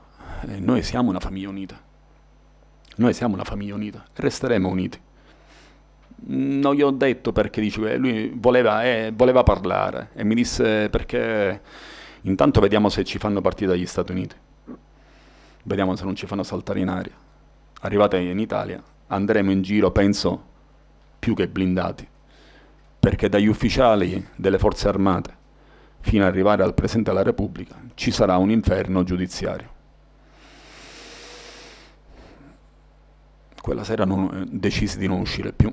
eh, noi siamo una famiglia unita, noi siamo una famiglia unita, resteremo uniti. Mm, non gli ho detto perché, dice, eh, lui voleva, eh, voleva parlare e mi disse perché intanto vediamo se ci fanno partire dagli Stati Uniti, vediamo se non ci fanno saltare in aria arrivata in Italia, andremo in giro, penso, più che blindati, perché dagli ufficiali delle forze armate fino ad arrivare al Presidente della Repubblica ci sarà un inferno giudiziario. Quella sera non, eh, decisi di non uscire più,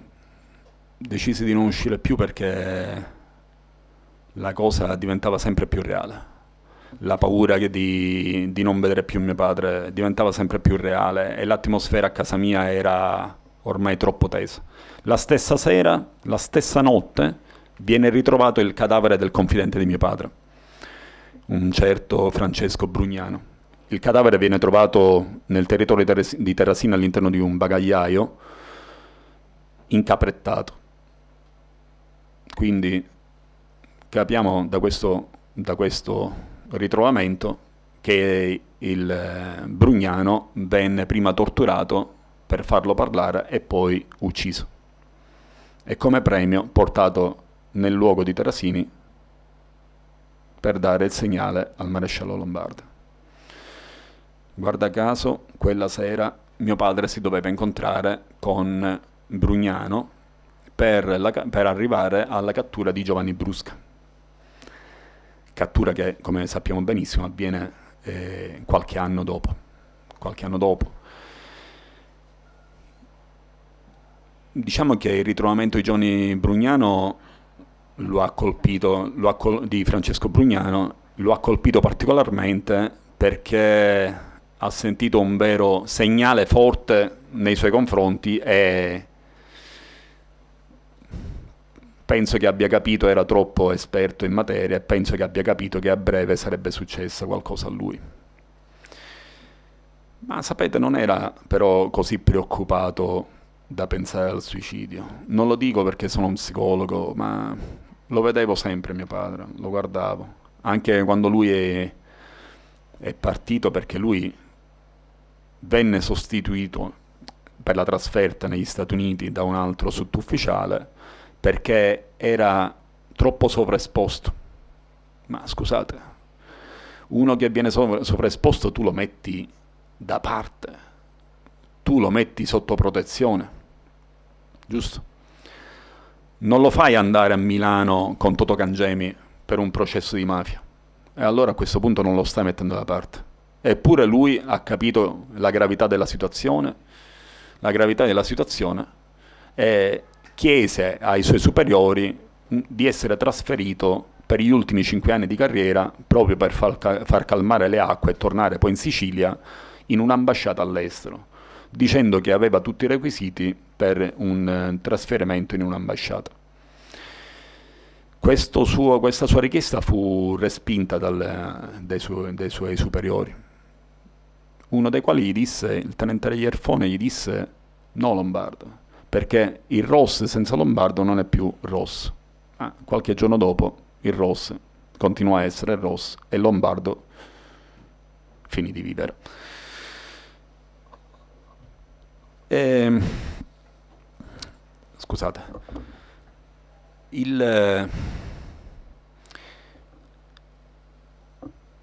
decisi di non uscire più perché la cosa diventava sempre più reale la paura di, di, non vedere più mio padre diventava sempre più reale e l'atmosfera a casa mia era ormai troppo tesa. La stessa sera, la stessa notte, viene ritrovato il cadavere del confidente di mio padre, un certo Francesco Brugnano. Il cadavere viene trovato nel territorio di Terrasina all'interno di un bagagliaio incaprettato. Quindi capiamo da questo, da questo ritrovamento che il eh, Brugnano venne prima torturato per farlo parlare e poi ucciso. E come premio portato nel luogo di Terasini per dare il segnale al maresciallo Lombardo. Guarda caso, quella sera mio padre si doveva incontrare con Brugnano per, la, per arrivare alla cattura di Giovanni Brusca cattura che come sappiamo benissimo avviene eh, qualche anno dopo. Qualche anno dopo. Diciamo che il ritrovamento di Johnny Brugnano lo ha colpito, lo ha col di Francesco Brugnano, lo ha colpito particolarmente perché ha sentito un vero segnale forte nei suoi confronti e penso che abbia capito, era troppo esperto in materia e penso che abbia capito che a breve sarebbe successo qualcosa a lui. Ma sapete, non era però così preoccupato da pensare al suicidio. Non lo dico perché sono un psicologo, ma lo vedevo sempre mio padre, lo guardavo. Anche quando lui è, è partito perché lui venne sostituito per la trasferta negli Stati Uniti da un altro sottufficiale perché era troppo sovraesposto. Ma scusate, uno che viene sovraesposto tu lo metti da parte, tu lo metti sotto protezione, giusto? Non lo fai andare a Milano con Toto Cangemi per un processo di mafia. E allora a questo punto non lo stai mettendo da parte. Eppure lui ha capito la gravità della situazione, la gravità della situazione e chiese ai suoi superiori di essere trasferito per gli ultimi cinque anni di carriera proprio per far, far calmare le acque e tornare poi in Sicilia in un'ambasciata all'estero, dicendo che aveva tutti i requisiti per un eh, trasferimento in un'ambasciata. Suo, questa sua richiesta fu respinta dal, dai, su, dai, suoi superiori, uno dei quali gli disse, il tenente Ierfone gli disse, no Lombardo, perché il ROS senza Lombardo non è più ROS. Ah, qualche giorno dopo il ROS continua a essere ROS e Lombardo finì di vivere. E, ehm, scusate. Il, eh,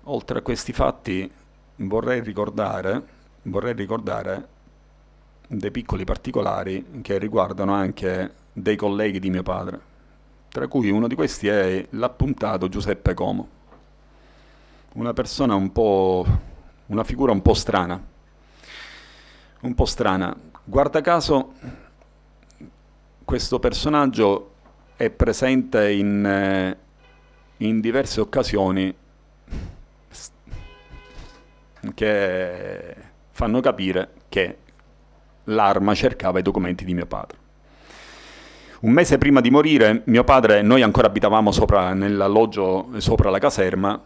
oltre a questi fatti vorrei ricordare, vorrei ricordare dei piccoli particolari che riguardano anche dei colleghi di mio padre, tra cui uno di questi è l'appuntato Giuseppe Como, una persona un po', una figura un po' strana, un po' strana. Guarda caso questo personaggio è presente in, eh, in diverse occasioni che fanno capire che l'arma cercava i documenti di mio padre. Un mese prima di morire, mio padre, noi ancora abitavamo sopra, nell'alloggio sopra la caserma,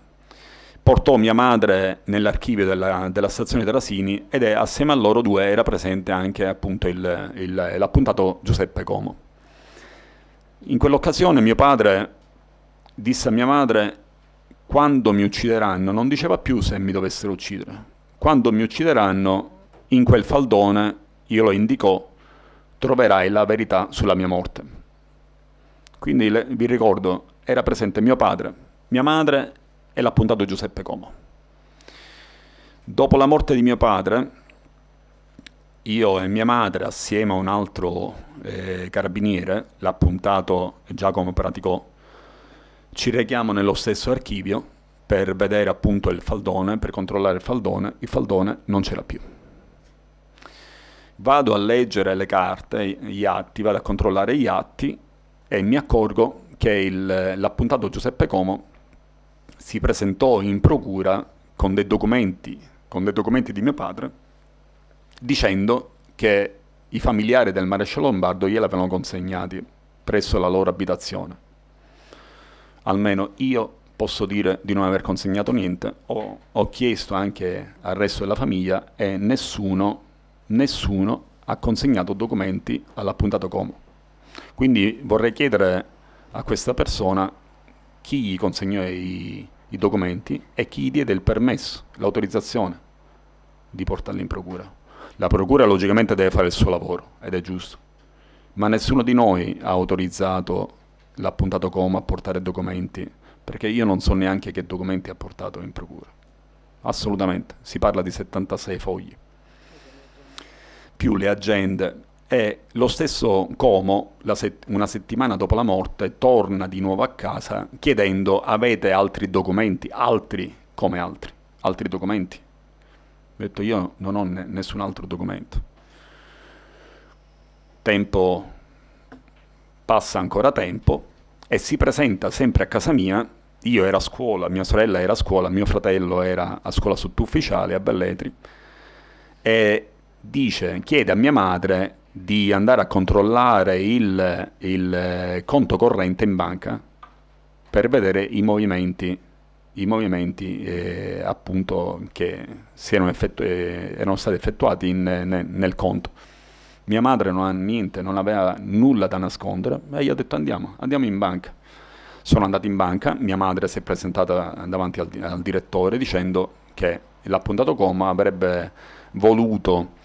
portò mia madre nell'archivio della, della stazione Terasini ed è, assieme a loro due era presente anche appunto il, il, l'appuntato Giuseppe Como. In quell'occasione mio padre disse a mia madre quando mi uccideranno, non diceva più se mi dovessero uccidere, quando mi uccideranno in quel faldone io lo indicò, troverai la verità sulla mia morte. Quindi le, vi ricordo, era presente mio padre, mia madre e l'appuntato Giuseppe Como. Dopo la morte di mio padre, io e mia madre, assieme a un altro eh, carabiniere, l'appuntato Giacomo Praticò, ci rechiamo nello stesso archivio per vedere appunto il faldone, per controllare il faldone, il faldone non c'era più vado a leggere le carte, gli atti, vado a controllare gli atti e mi accorgo che il, l'appuntato Giuseppe Como si presentò in procura con dei documenti, con dei documenti di mio padre, dicendo che i familiari del maresciallo Lombardo gliel'avevano consegnati presso la loro abitazione. Almeno io posso dire di non aver consegnato niente, ho, ho chiesto anche al resto della famiglia e nessuno nessuno ha consegnato documenti all'appuntato Como. Quindi vorrei chiedere a questa persona chi gli consegnò i, i documenti e chi gli diede il permesso, l'autorizzazione di portarli in procura. La procura logicamente deve fare il suo lavoro ed è giusto, ma nessuno di noi ha autorizzato l'appuntato Como a portare documenti, perché io non so neanche che documenti ha portato in procura. Assolutamente, si parla di 76 fogli più le agende e lo stesso Como, set- una settimana dopo la morte, torna di nuovo a casa chiedendo avete altri documenti, altri come altri, altri documenti. Ho detto io non ho ne- nessun altro documento. Tempo passa ancora tempo e si presenta sempre a casa mia, io ero a scuola, mia sorella era a scuola, mio fratello era a scuola sottufficiale a Belletri e dice, chiede a mia madre di andare a controllare il, il eh, conto corrente in banca per vedere i movimenti, i movimenti eh, appunto che erano, effettu- eh, erano, stati effettuati in, eh, ne, nel conto. Mia madre non ha niente, non aveva nulla da nascondere e io ho detto andiamo, andiamo in banca. Sono andato in banca, mia madre si è presentata davanti al, al direttore dicendo che l'appuntato coma avrebbe voluto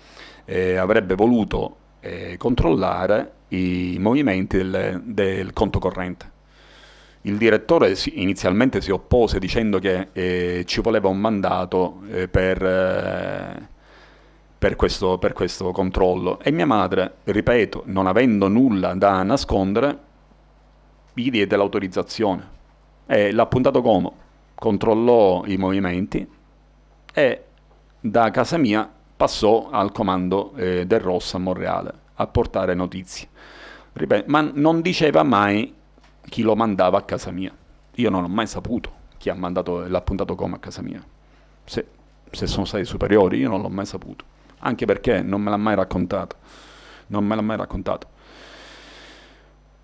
eh, avrebbe voluto eh, controllare i movimenti del, del, conto corrente. Il direttore si, inizialmente si oppose dicendo che eh, ci voleva un mandato eh, per, eh, per, questo, per questo controllo e mia madre, ripeto, non avendo nulla da nascondere, gli diede l'autorizzazione e l'ha puntato come? Controllò i movimenti e da casa mia passò al comando eh, del Rosso a Monreale a portare notizie. Ripeto, ma non diceva mai chi lo mandava a casa mia. Io non ho mai saputo chi ha mandato l'appuntato coma a casa mia. Se, se sono stati superiori, io non l'ho mai saputo. Anche perché non me l'ha mai raccontato. Non me l'ha mai raccontato.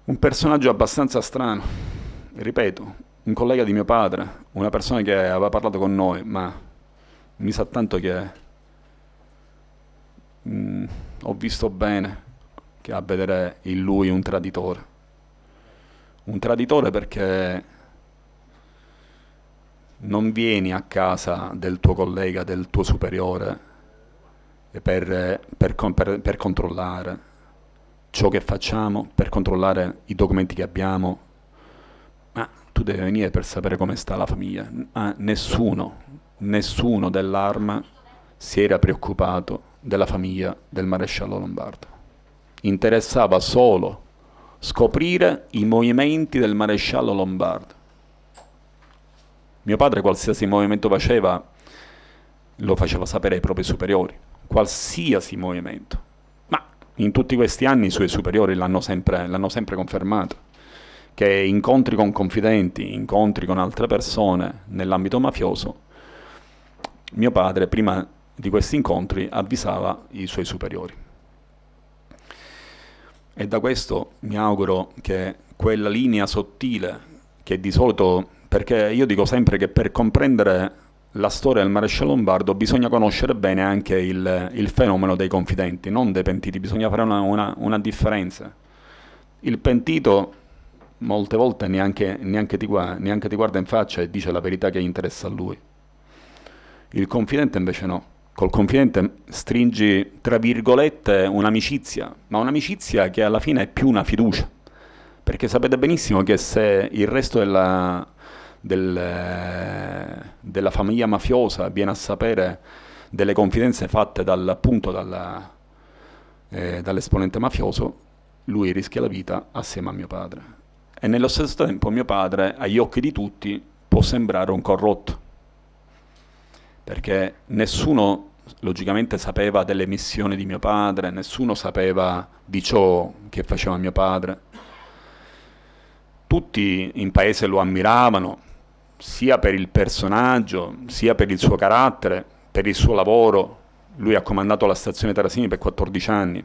Un personaggio abbastanza strano, ripeto, un collega di mio padre, una persona che aveva parlato con noi, ma mi sa tanto che mh, mm, ho visto bene che a vedere in lui un traditore. Un traditore perché non vieni a casa del tuo collega, del tuo superiore per, per, per, per controllare ciò che facciamo, per controllare i documenti che abbiamo, ma tu devi venire per sapere come sta la famiglia. Ah, nessuno, nessuno dell'arma si era preoccupato della famiglia del maresciallo Lombardo. Interessava solo scoprire i movimenti del maresciallo Lombardo. Mio padre qualsiasi movimento faceva lo faceva sapere ai propri superiori, qualsiasi movimento. Ma in tutti questi anni i suoi superiori l'hanno sempre, l'hanno sempre confermato che incontri con confidenti, incontri con altre persone nell'ambito mafioso, mio padre prima di questi incontri avvisava i suoi superiori. E da questo mi auguro che quella linea sottile che di solito, perché io dico sempre che per comprendere la storia del maresciallo Lombardo bisogna conoscere bene anche il, il, fenomeno dei confidenti, non dei pentiti, bisogna fare una, una, una differenza. Il pentito molte volte neanche, neanche, ti neanche ti guarda in faccia e dice la verità che interessa a lui. Il confidente invece no col confidente stringi, tra virgolette, un'amicizia, ma un'amicizia che alla fine è più una fiducia, perché sapete benissimo che se il resto della, del, della famiglia mafiosa viene a sapere delle confidenze fatte dal, appunto dalla, eh, dall'esponente mafioso, lui rischia la vita assieme a mio padre. E nello stesso tempo mio padre, agli occhi di tutti, può sembrare un corrotto perché nessuno logicamente sapeva delle missioni di mio padre, nessuno sapeva di ciò che faceva mio padre. Tutti in paese lo ammiravano, sia per il personaggio, sia per il suo carattere, per il suo lavoro. Lui ha comandato la stazione Terrasini per 14 anni.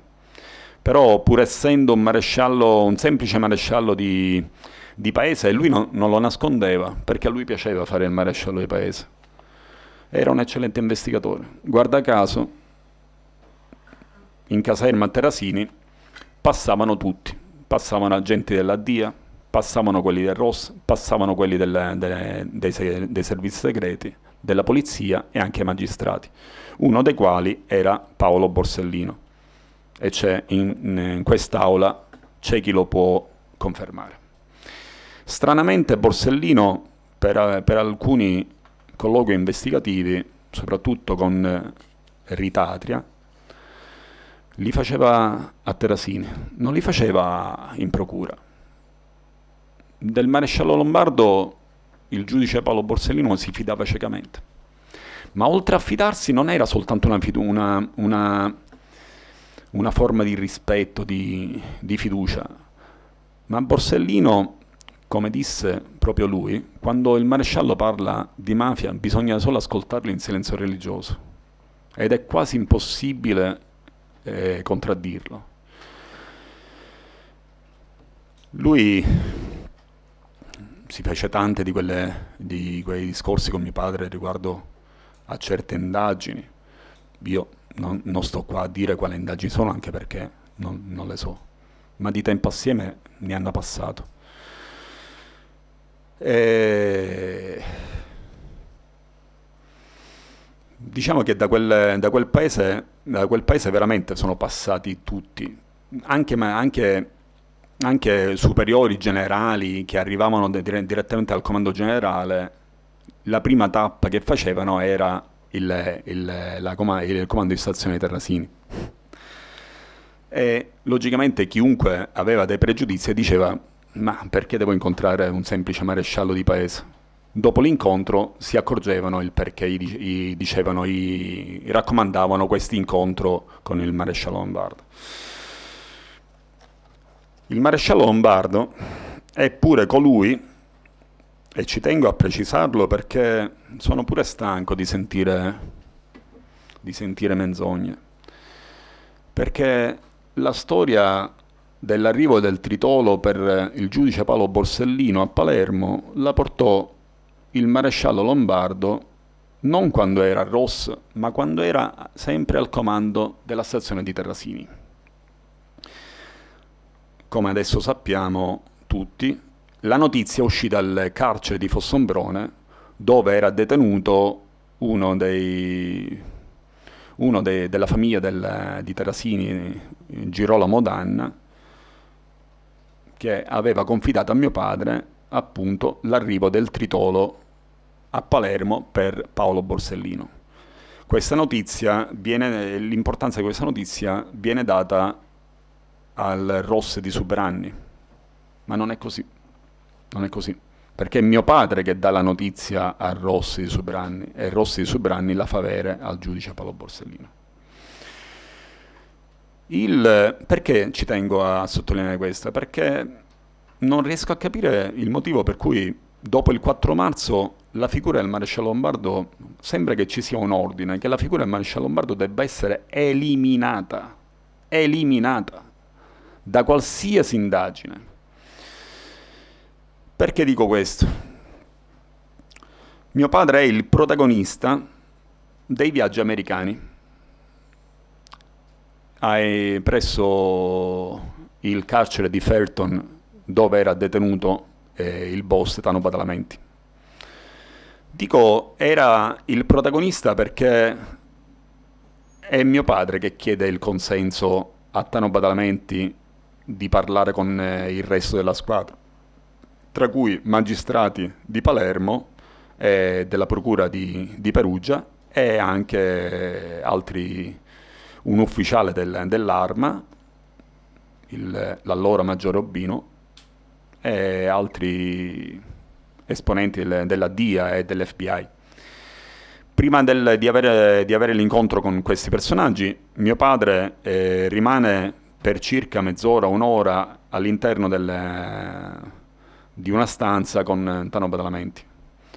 Però pur essendo un maresciallo, un semplice maresciallo di, di paese, lui non, non lo nascondeva, perché a lui piaceva fare il maresciallo di paese era un eccellente investigatore. Guarda caso, in caserma a Terrasini passavano tutti, passavano agenti della DIA, passavano quelli del ROS, passavano quelli del, delle, dei, dei servizi segreti, della polizia e anche magistrati, uno dei quali era Paolo Borsellino. E c'è in, in quest'aula c'è chi lo può confermare. Stranamente Borsellino per, per alcuni colloqui investigativi, soprattutto con eh, Ritatria, li faceva a Terasini, non li faceva in procura. Del maresciallo Lombardo il giudice Paolo Borsellino si fidava ciecamente, ma oltre a fidarsi non era soltanto una, una, una, una forma di rispetto, di, di fiducia, ma Borsellino come disse proprio lui, quando il maresciallo parla di mafia bisogna solo ascoltarlo in silenzio religioso ed è quasi impossibile eh, contraddirlo. Lui si fece tante di, quelle, di quei discorsi con mio padre riguardo a certe indagini. Io non, non, sto qua a dire quali indagini sono, anche perché non, non le so. Ma di tempo assieme ne hanno passato. Eh, diciamo che da quel, da, quel paese, da quel, paese, veramente sono passati tutti, anche, anche, anche superiori generali che arrivavano dire, direttamente al comando generale, la prima tappa che facevano era il, il, la, il comando di stazione Terrasini. E logicamente chiunque aveva dei pregiudizi diceva ma perché devo incontrare un semplice maresciallo di paese? Dopo l'incontro si accorgevano il perché i, dicevano, i, raccomandavano questo incontro con il maresciallo lombardo. Il maresciallo lombardo è pure colui, e ci tengo a precisarlo perché sono pure stanco di sentire, di sentire menzogne, perché la storia dell'arrivo del tritolo per eh, il giudice Paolo Borsellino a Palermo la portò il maresciallo Lombardo non quando era a Ross, ma quando era sempre al comando della stazione di Terrasini. Come adesso sappiamo tutti, la notizia uscì dal carcere di Fossombrone, dove era detenuto uno, dei, uno de, della famiglia del, di Terrasini, Girolamo Danna, che aveva confidato a mio padre appunto l'arrivo del tritolo a Palermo per Paolo Borsellino. Viene, l'importanza di questa notizia viene data al Ross di Subranni, ma non è così, non è così, perché è mio padre che dà la notizia al Rossi di Subranni e Rossi di Subranni la fa avere al giudice Paolo Borsellino. Il, perché ci tengo a sottolineare questo? Perché non riesco a capire il motivo per cui dopo il 4 marzo la figura del maresciallo Lombardo sembra che ci sia un ordine, che la figura del maresciallo Lombardo debba essere eliminata, eliminata da qualsiasi indagine. Perché dico questo? Mio padre è il protagonista dei viaggi americani hai presso il carcere di Felton dove era detenuto eh, il boss Tano Badalamenti. Dico era il protagonista perché è mio padre che chiede il consenso a Tano Badalamenti di parlare con eh, il resto della squadra, tra cui magistrati di Palermo, e della procura di, di Perugia e anche altri un ufficiale del, dell'arma, il, l'allora maggiore Obino, e altri esponenti del, della DIA e dell'FBI. Prima del, di, avere, di, avere, l'incontro con questi personaggi, mio padre eh, rimane per circa mezz'ora, un'ora all'interno del, di una stanza con Tano Badalamenti.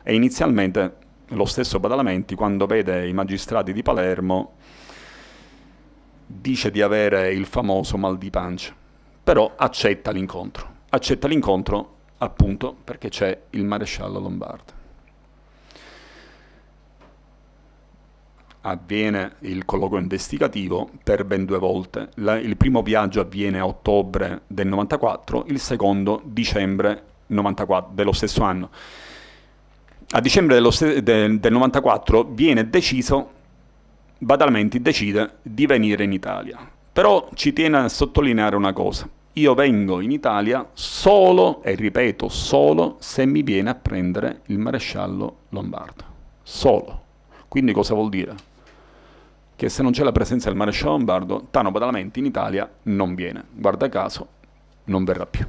E inizialmente lo stesso Badalamenti, quando vede i magistrati di Palermo, dice di avere il famoso mal di pancia, però accetta l'incontro. Accetta l'incontro appunto perché c'è il maresciallo Lombardo. Avviene il colloquio investigativo per ben due volte. La, il primo viaggio avviene a ottobre del 94, il secondo dicembre 94, dello stesso anno. A dicembre dello, de, del 94 viene deciso Badalamenti decide di venire in Italia. Però ci tiene a sottolineare una cosa. Io vengo in Italia solo, e ripeto, solo se mi viene a prendere il maresciallo Lombardo. Solo. Quindi cosa vuol dire? Che se non c'è la presenza del maresciallo Lombardo, Tano Badalamenti in Italia non viene. Guarda caso, non verrà più.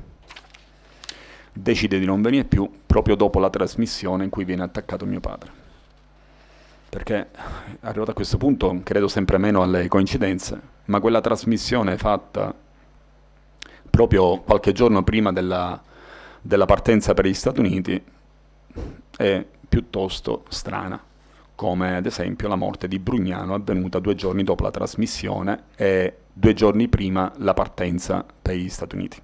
Decide di non venire più proprio dopo la trasmissione in cui viene attaccato mio padre perché arrivato a questo punto credo sempre meno alle coincidenze, ma quella trasmissione fatta proprio qualche giorno prima della, della partenza per gli Stati Uniti è piuttosto strana come ad esempio la morte di Brugnano avvenuta due giorni dopo la trasmissione e due giorni prima la partenza per gli Stati Uniti.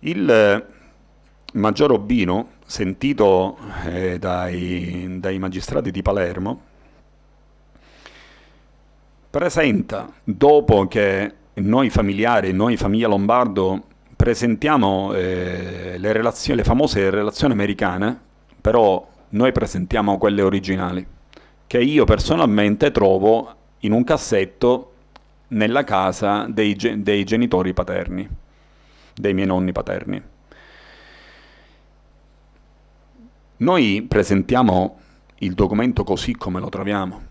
Il Maggior Obbino, sentito eh, dai, dai magistrati di Palermo, presenta, dopo che noi familiari, noi famiglia Lombardo, presentiamo eh, le, relazio- le famose relazioni americane, però noi presentiamo quelle originali, che io personalmente trovo in un cassetto nella casa dei, dei genitori paterni, dei miei nonni paterni. Noi presentiamo il documento così come lo troviamo.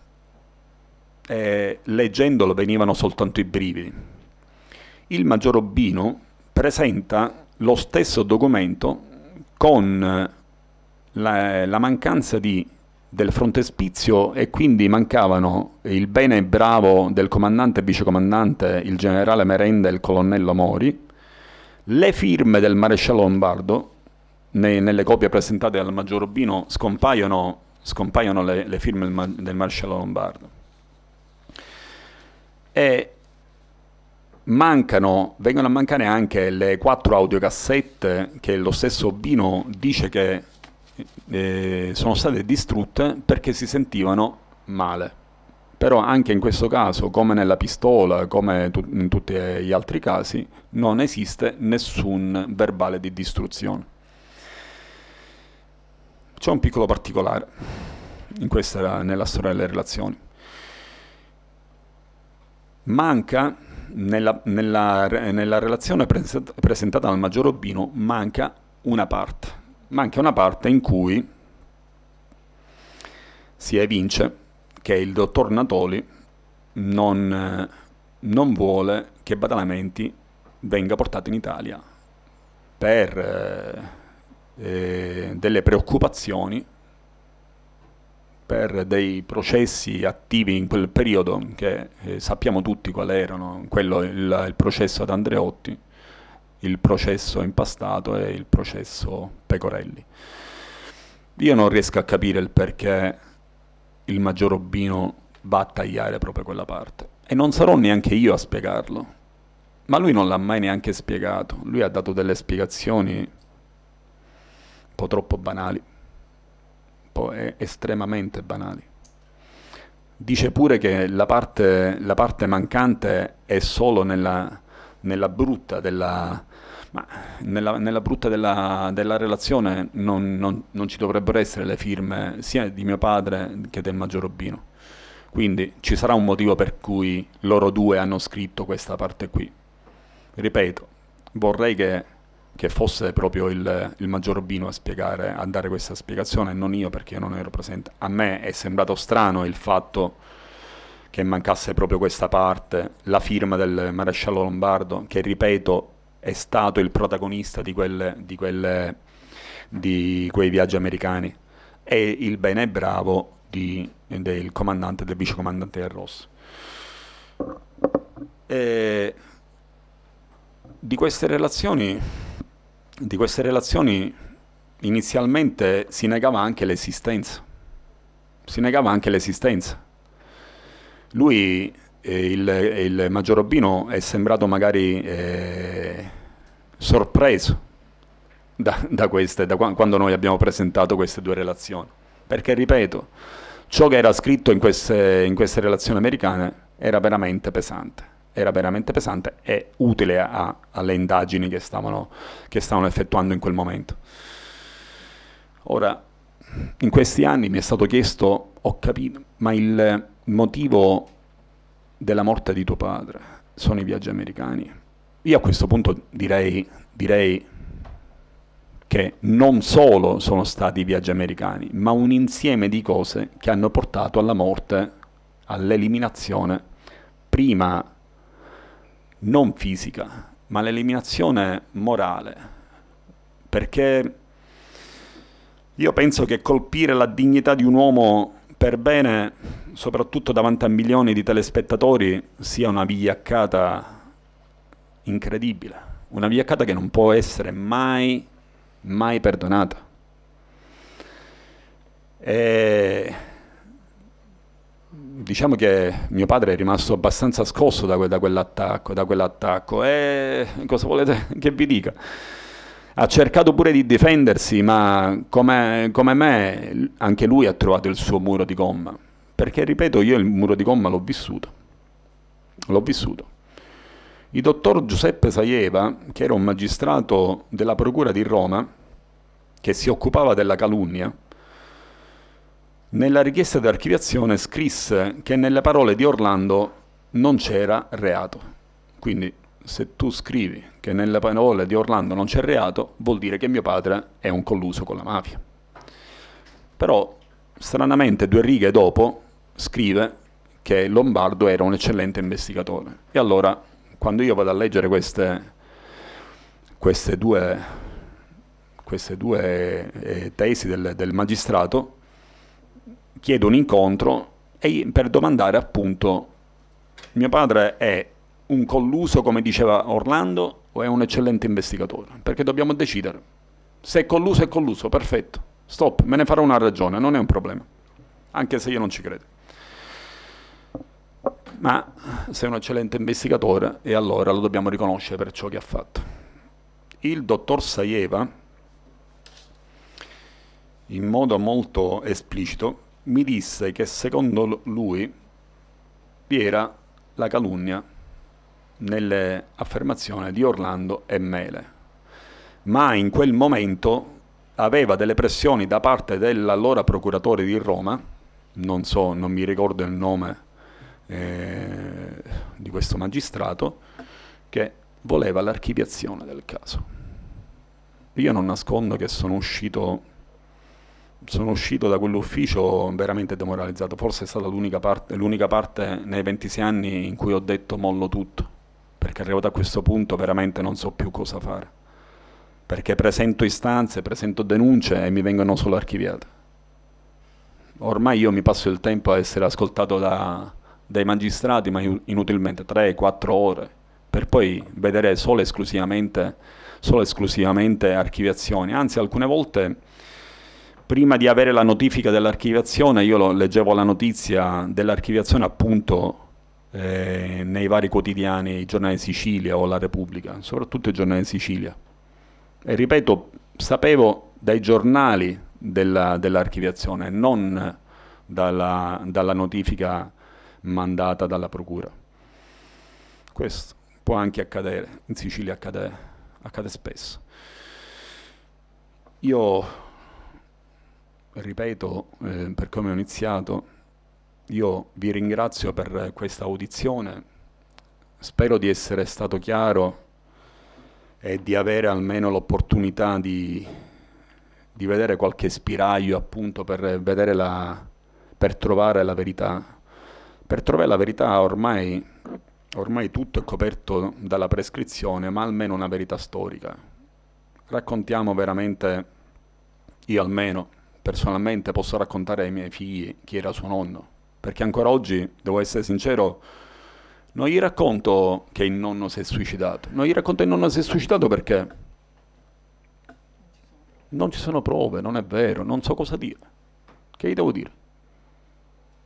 E eh, leggendolo venivano soltanto i brividi. Il maggior Obino presenta lo stesso documento con eh, la, la mancanza di, del frontespizio e quindi mancavano il bene e bravo del comandante e vicecomandante, il generale Merenda e il colonnello Mori, le firme del maresciallo Lombardo nei, nelle copie presentate dal Maggior Urbino scompaiono, scompaiono le, le, firme del, ma, Lombardo. E mancano, vengono a mancare anche le quattro audiocassette che lo stesso Urbino dice che eh, sono state distrutte perché si sentivano male. Però anche in questo caso, come nella pistola, come tu, in tutti gli altri casi, non esiste nessun verbale di distruzione. C'è un piccolo particolare questa, nella storia delle relazioni. Manca, nella, nella, nella relazione presentata dal Maggior Urbino, manca una parte. Manca una parte in cui si evince che il dottor Natoli non, non vuole che Badalamenti venga portato in Italia per eh, delle preoccupazioni per dei processi attivi in quel periodo, che eh, sappiamo tutti quali erano, quello, il, il, processo ad Andreotti, il processo Impastato e il processo Pecorelli. Io non riesco a capire il perché il maggior Obino va a tagliare proprio quella parte. E non sarò neanche io a spiegarlo. Ma lui non l'ha mai neanche spiegato. Lui ha dato delle spiegazioni un po' troppo banali, un po' estremamente banali. Dice pure che la parte, la parte mancante è solo nella, nella brutta della, ma nella, nella brutta della, della relazione non, non, non, ci dovrebbero essere le firme sia di mio padre che del maggiorobino. Quindi ci sarà un motivo per cui loro due hanno scritto questa parte qui. Ripeto, vorrei che che fosse proprio il, il maggior Urbino a, spiegare, a dare questa spiegazione, non io perché io non ero presente. A me è sembrato strano il fatto che mancasse proprio questa parte, la firma del maresciallo Lombardo, che ripeto è stato il protagonista di, quelle, di, quelle, di quei viaggi americani, e il bene e bravo di, del comandante, del vicecomandante del Rosso. E di queste relazioni di queste relazioni inizialmente si negava anche l'esistenza. Si negava anche l'esistenza. Lui, eh, il, il Robino, è sembrato magari eh, sorpreso da, da, queste, da quando noi abbiamo presentato queste due relazioni. Perché, ripeto, ciò che era scritto in queste, in queste relazioni americane era veramente pesante era veramente pesante e utile a, alle indagini che stavano, che stavano effettuando in quel momento. Ora, in questi anni mi è stato chiesto, ho capito, ma il motivo della morte di tuo padre sono i viaggi americani. Io a questo punto direi, direi che non solo sono stati i viaggi americani, ma un insieme di cose che hanno portato alla morte, all'eliminazione, prima non fisica, ma l'eliminazione morale, perché io penso che colpire la dignità di un uomo per bene, soprattutto davanti a milioni di telespettatori, sia una vigliaccata incredibile, una vigliaccata che non può essere mai, mai perdonata. E diciamo che mio padre è rimasto abbastanza scosso da, que- da quell'attacco, da quell'attacco e cosa volete che vi dica? Ha cercato pure di difendersi, ma come, come me anche lui ha trovato il suo muro di gomma, perché ripeto io il muro di gomma l'ho vissuto, l'ho vissuto. Il dottor Giuseppe Saieva, che era un magistrato della Procura di Roma, che si occupava della calunnia, nella richiesta di archiviazione scrisse che nelle parole di Orlando non c'era reato. Quindi se tu scrivi che nelle parole di Orlando non c'è reato, vuol dire che mio padre è un colluso con la mafia. Però, stranamente, due righe dopo scrive che Lombardo era un eccellente investigatore. E allora, quando io vado a leggere queste, queste due, queste due eh, tesi del, del magistrato, chiedo un incontro e per domandare appunto, mio padre è un colluso come diceva Orlando o è un eccellente investigatore? Perché dobbiamo decidere. Se è colluso è colluso, perfetto, stop, me ne farò una ragione, non è un problema, anche se io non ci credo. Ma se è un eccellente investigatore e allora lo dobbiamo riconoscere per ciò che ha fatto. Il dottor Saieva, in modo molto esplicito, mi disse che secondo lui vi era la calunnia nelle affermazioni di Orlando e Mele, ma in quel momento aveva delle pressioni da parte dell'allora procuratore di Roma, non so, non mi ricordo il nome eh, di questo magistrato, che voleva l'archiviazione del caso. Io non nascondo che sono uscito sono uscito da quell'ufficio veramente demoralizzato, forse è stata l'unica parte, l'unica parte nei 26 anni in cui ho detto mollo tutto, perché arrivato a questo punto veramente non so più cosa fare, perché presento istanze, presento denunce e mi vengono solo archiviate. Ormai io mi passo il tempo a essere ascoltato da, dai magistrati, ma inutilmente 3-4 ore, per poi vedere solo esclusivamente, solo esclusivamente archiviazioni, anzi alcune volte prima di avere la notifica dell'archiviazione, io leggevo la notizia dell'archiviazione appunto eh, nei vari quotidiani, i giornali Sicilia o la Repubblica, soprattutto i giornali Sicilia. E ripeto, sapevo dai giornali dell'archiviazione, non dalla, dalla notifica mandata dalla Procura. Questo può anche accadere, in Sicilia accade, accade spesso. Io ripeto, eh, per come ho iniziato, io vi ringrazio per questa audizione, spero di essere stato chiaro e di avere almeno l'opportunità di, di, vedere qualche spiraglio appunto per, la, per trovare la verità. Per trovare la verità ormai, ormai tutto è coperto dalla prescrizione, ma almeno una verità storica. Raccontiamo veramente, io almeno, personalmente posso raccontare ai miei figli chi era suo nonno, perché ancora oggi, devo essere sincero, non gli racconto che il nonno si è suicidato, non gli racconto che il nonno si è suicidato perché non ci sono prove, non è vero, non so cosa dire. Che gli devo dire?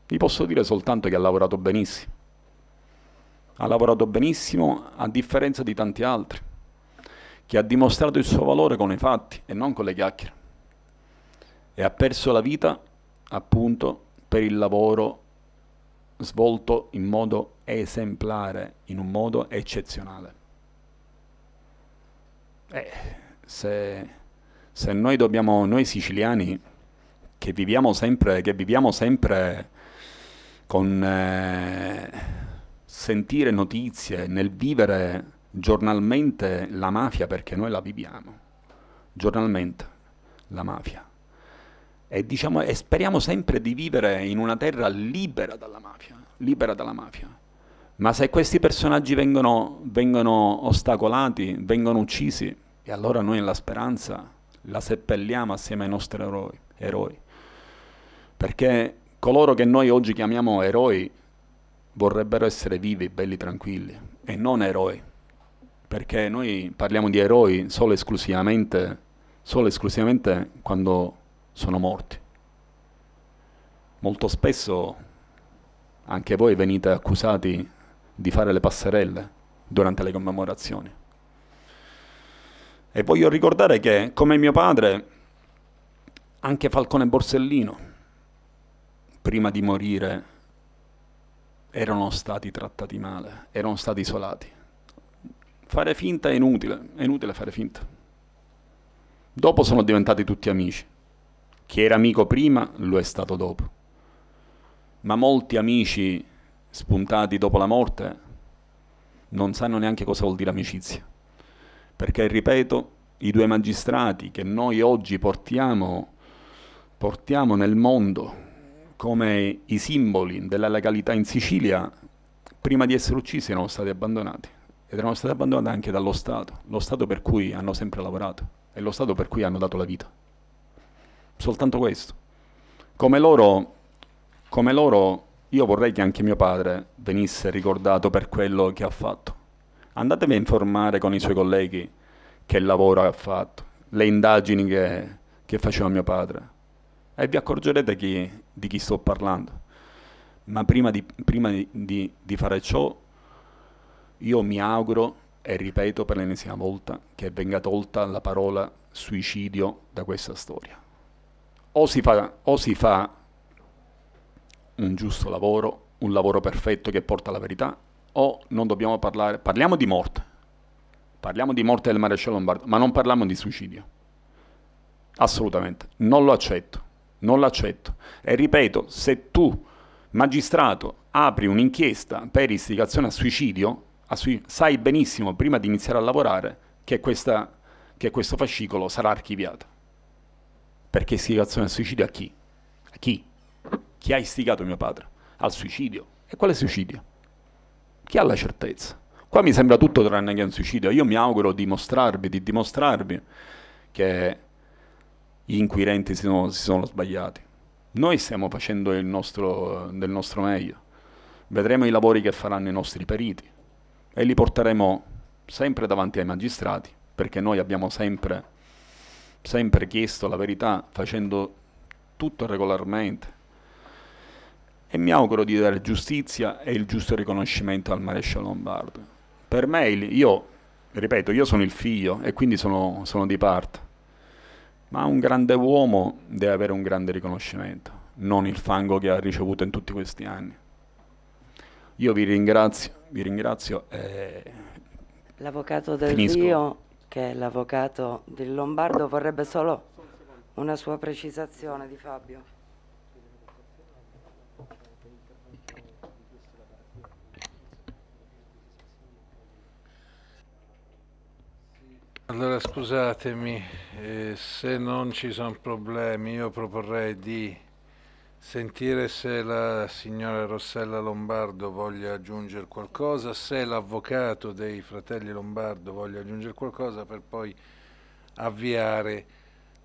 Gli posso dire soltanto che ha lavorato benissimo. Ha lavorato benissimo a differenza di tanti altri, che ha dimostrato il suo valore con i fatti e non con le chiacchiere e ha perso la vita appunto per il lavoro svolto in modo esemplare, in un modo eccezionale. Eh, se, se, noi dobbiamo, noi siciliani, che viviamo sempre, che viviamo sempre con eh, sentire notizie, nel vivere giornalmente la mafia, perché noi la viviamo, giornalmente la mafia e, diciamo, e speriamo sempre di vivere in una terra libera dalla mafia, libera dalla mafia. Ma se questi personaggi vengono, vengono ostacolati, vengono uccisi, e allora noi la speranza la seppelliamo assieme ai nostri eroi. eroi. Perché coloro che noi oggi chiamiamo eroi vorrebbero essere vivi, belli, tranquilli, e non eroi. Perché noi parliamo di eroi solo esclusivamente, solo esclusivamente quando sono morti. Molto spesso anche voi venite accusati di fare le passerelle durante le commemorazioni. E voglio ricordare che, come mio padre, anche Falcone Borsellino, prima di morire, erano stati trattati male, erano stati isolati. Fare finta è inutile, è inutile fare finta. Dopo sono diventati tutti amici. Chi era amico prima lo è stato dopo. Ma molti amici spuntati dopo la morte non sanno neanche cosa vuol dire amicizia. Perché, ripeto, i due magistrati che noi oggi portiamo, portiamo nel mondo come i simboli della legalità in Sicilia, prima di essere uccisi erano stati abbandonati ed erano stati abbandonati anche dallo Stato, lo Stato per cui hanno sempre lavorato e lo Stato per cui hanno dato la vita soltanto questo. Come loro, come loro, io vorrei che anche mio padre venisse ricordato per quello che ha fatto. Andatevi a informare con i suoi colleghi che lavoro ha fatto, le indagini che, che faceva mio padre. E vi accorgerete chi, di chi sto parlando. Ma prima, di, prima di, di, di fare ciò, io mi auguro e ripeto per l'ennesima volta che venga tolta la parola suicidio da questa storia o si, fa, o si fa un giusto lavoro, un lavoro perfetto che porta alla verità, o non dobbiamo parlare, parliamo di morte, parliamo di morte del maresciallo Lombardo, ma non parliamo di suicidio. Assolutamente, non lo accetto, non lo accetto. E ripeto, se tu, magistrato, apri un'inchiesta per istigazione a suicidio, a sui sai benissimo, prima di iniziare a lavorare, che, questa, che questo fascicolo sarà archiviato. Perché istigazione al suicidio a chi? A chi? Chi ha istigato mio padre? Al suicidio. E quale suicidio? Chi ha la certezza? Qua mi sembra tutto tranne che un suicidio. Io mi auguro di mostrarvi, di dimostrarvi che gli inquirenti si sono, si sono sbagliati. Noi stiamo facendo il nostro, del nostro meglio. Vedremo i lavori che faranno i nostri periti e li porteremo sempre davanti ai magistrati, perché noi abbiamo sempre sempre chiesto la verità facendo tutto regolarmente e mi auguro di dare giustizia e il giusto riconoscimento al maresciallo Lombardo. Per me, io, ripeto, io sono il figlio e quindi sono, sono di parte, ma un grande uomo deve avere un grande riconoscimento, non il fango che ha ricevuto in tutti questi anni. Io vi ringrazio, vi ringrazio e... L'avvocato del Finisco. Rio che l'avvocato del Lombardo vorrebbe solo una sua precisazione di Fabio. Allora scusatemi, eh, se non ci sono problemi io proporrei di sentire se la signora Rossella Lombardo voglia aggiungere qualcosa, se l'avvocato dei fratelli Lombardo voglia aggiungere qualcosa per poi avviare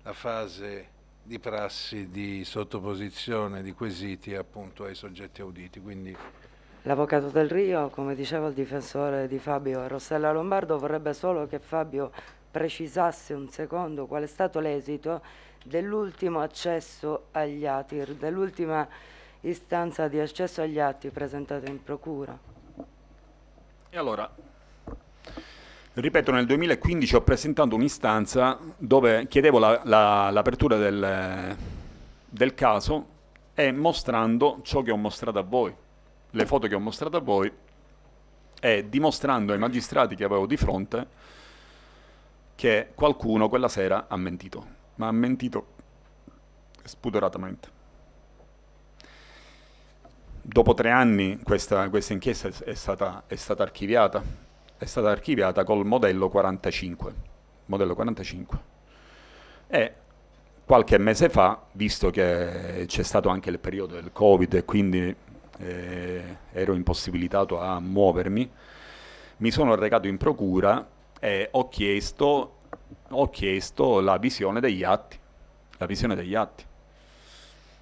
la fase di prassi di sottoposizione di quesiti appunto ai soggetti auditi. Quindi... L'avvocato del Rio, come diceva il difensore di Fabio Rossella Lombardo, vorrebbe solo che Fabio precisasse un secondo qual è stato l'esito dell'ultimo accesso agli ATIR, dell'ultima istanza di accesso agli atti presentata in procura. E allora, ripeto, nel 2015 ho presentato un'istanza dove chiedevo l'apertura la, la, del, del caso e mostrando ciò che ho mostrato a voi, le foto che ho mostrato a voi e dimostrando ai magistrati che avevo di fronte che qualcuno quella sera ha mentito ma ha mentito spudoratamente. Dopo tre anni questa, questa inchiesta è stata, è stata, archiviata, è stata archiviata col modello 45, modello 45. E qualche mese fa, visto che c'è stato anche il periodo del Covid e quindi eh, ero impossibilitato a muovermi, mi sono recato in procura e ho chiesto ho chiesto la visione degli atti, la visione degli atti.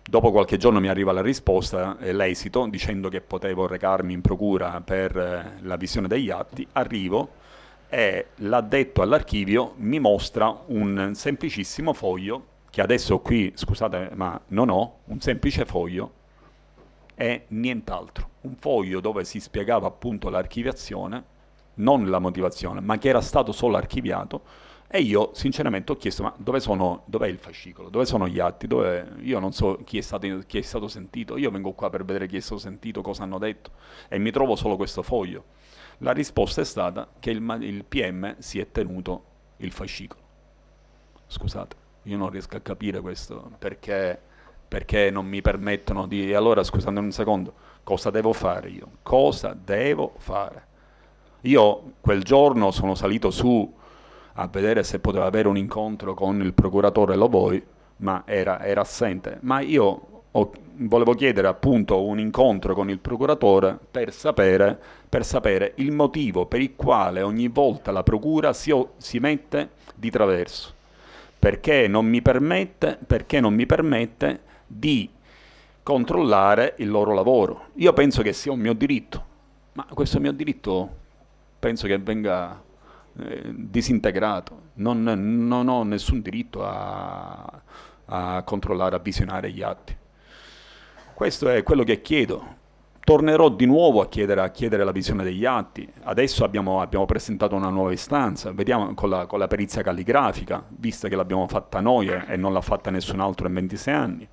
Dopo qualche giorno mi arriva la risposta, eh, l'esito, dicendo che potevo recarmi in procura per eh, la visione degli atti, arrivo e l'addetto all'archivio mi mostra un semplicissimo foglio, che adesso qui, scusate, ma non ho, un semplice foglio e nient'altro. Un foglio dove si spiegava appunto l'archiviazione, non la motivazione, ma che era stato solo archiviato, e io sinceramente ho chiesto, ma dove sono, dov'è il fascicolo? Dove sono gli atti? Dov'è? Io non so chi è, stato, chi è stato sentito, io vengo qua per vedere chi è stato sentito, cosa hanno detto e mi trovo solo questo foglio. La risposta è stata che il, il PM si è tenuto il fascicolo. Scusate, io non riesco a capire questo perché, perché non mi permettono di... E allora, scusatemi un secondo, cosa devo fare io? Cosa devo fare? Io quel giorno sono salito su a vedere se poteva avere un incontro con il procuratore Loboi, ma era, era assente. Ma io ho, volevo chiedere appunto un incontro con il procuratore per sapere, per sapere il motivo per il quale ogni volta la procura si, si mette di traverso. Perché non mi permette, perché non mi permette di controllare il loro lavoro. Io penso che sia un mio diritto, ma questo mio diritto penso che venga eh, disintegrato, non, non, ho nessun diritto a, a controllare, a visionare gli atti. Questo è quello che chiedo, tornerò di nuovo a chiedere, a chiedere, la visione degli atti. Adesso abbiamo, abbiamo presentato una nuova istanza, vediamo con la, con la perizia calligrafica, visto che l'abbiamo fatta noi e non l'ha fatta nessun altro in 26 anni,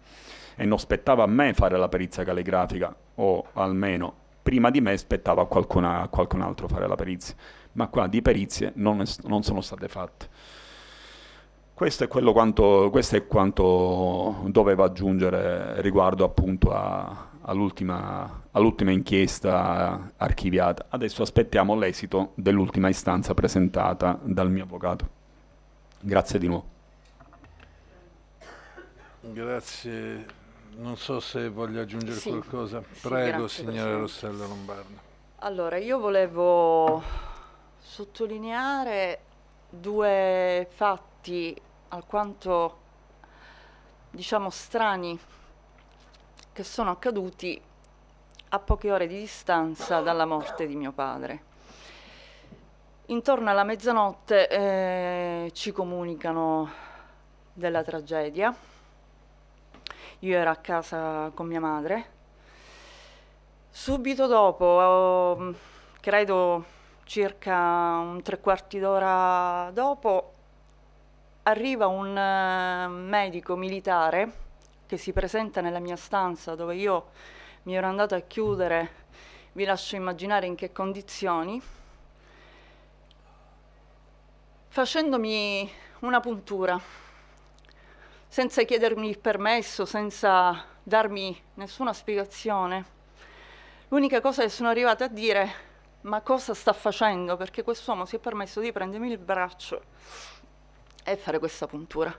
e non spettava a me fare la perizia calligrafica, o almeno prima di me spettava a qualcun, a qualcun altro fare la perizia ma qua di perizie non, non sono state fatte. Questo è, quanto, questo è, quanto, dovevo aggiungere riguardo appunto all'ultima, all inchiesta archiviata. Adesso aspettiamo l'esito dell'ultima istanza presentata dal mio avvocato. Grazie di nuovo. Grazie. Non so se voglio aggiungere sì. qualcosa. Prego, sì, signora Rossella Lombardo. Allora, io volevo sottolineare due fatti alquanto diciamo strani che sono accaduti a poche ore di distanza dalla morte di mio padre. Intorno alla mezzanotte eh, ci comunicano della tragedia. Io ero a casa con mia madre. Subito dopo, oh, credo circa un tre quarti d'ora dopo arriva un eh, medico militare che si presenta nella mia stanza dove io mi ero andato a chiudere, vi lascio immaginare in che condizioni, facendomi una puntura, senza chiedermi il permesso, senza darmi nessuna spiegazione. L'unica cosa che sono arrivata a dire è ma cosa sta facendo? Perché quest'uomo si è permesso di prendermi il braccio e fare questa puntura.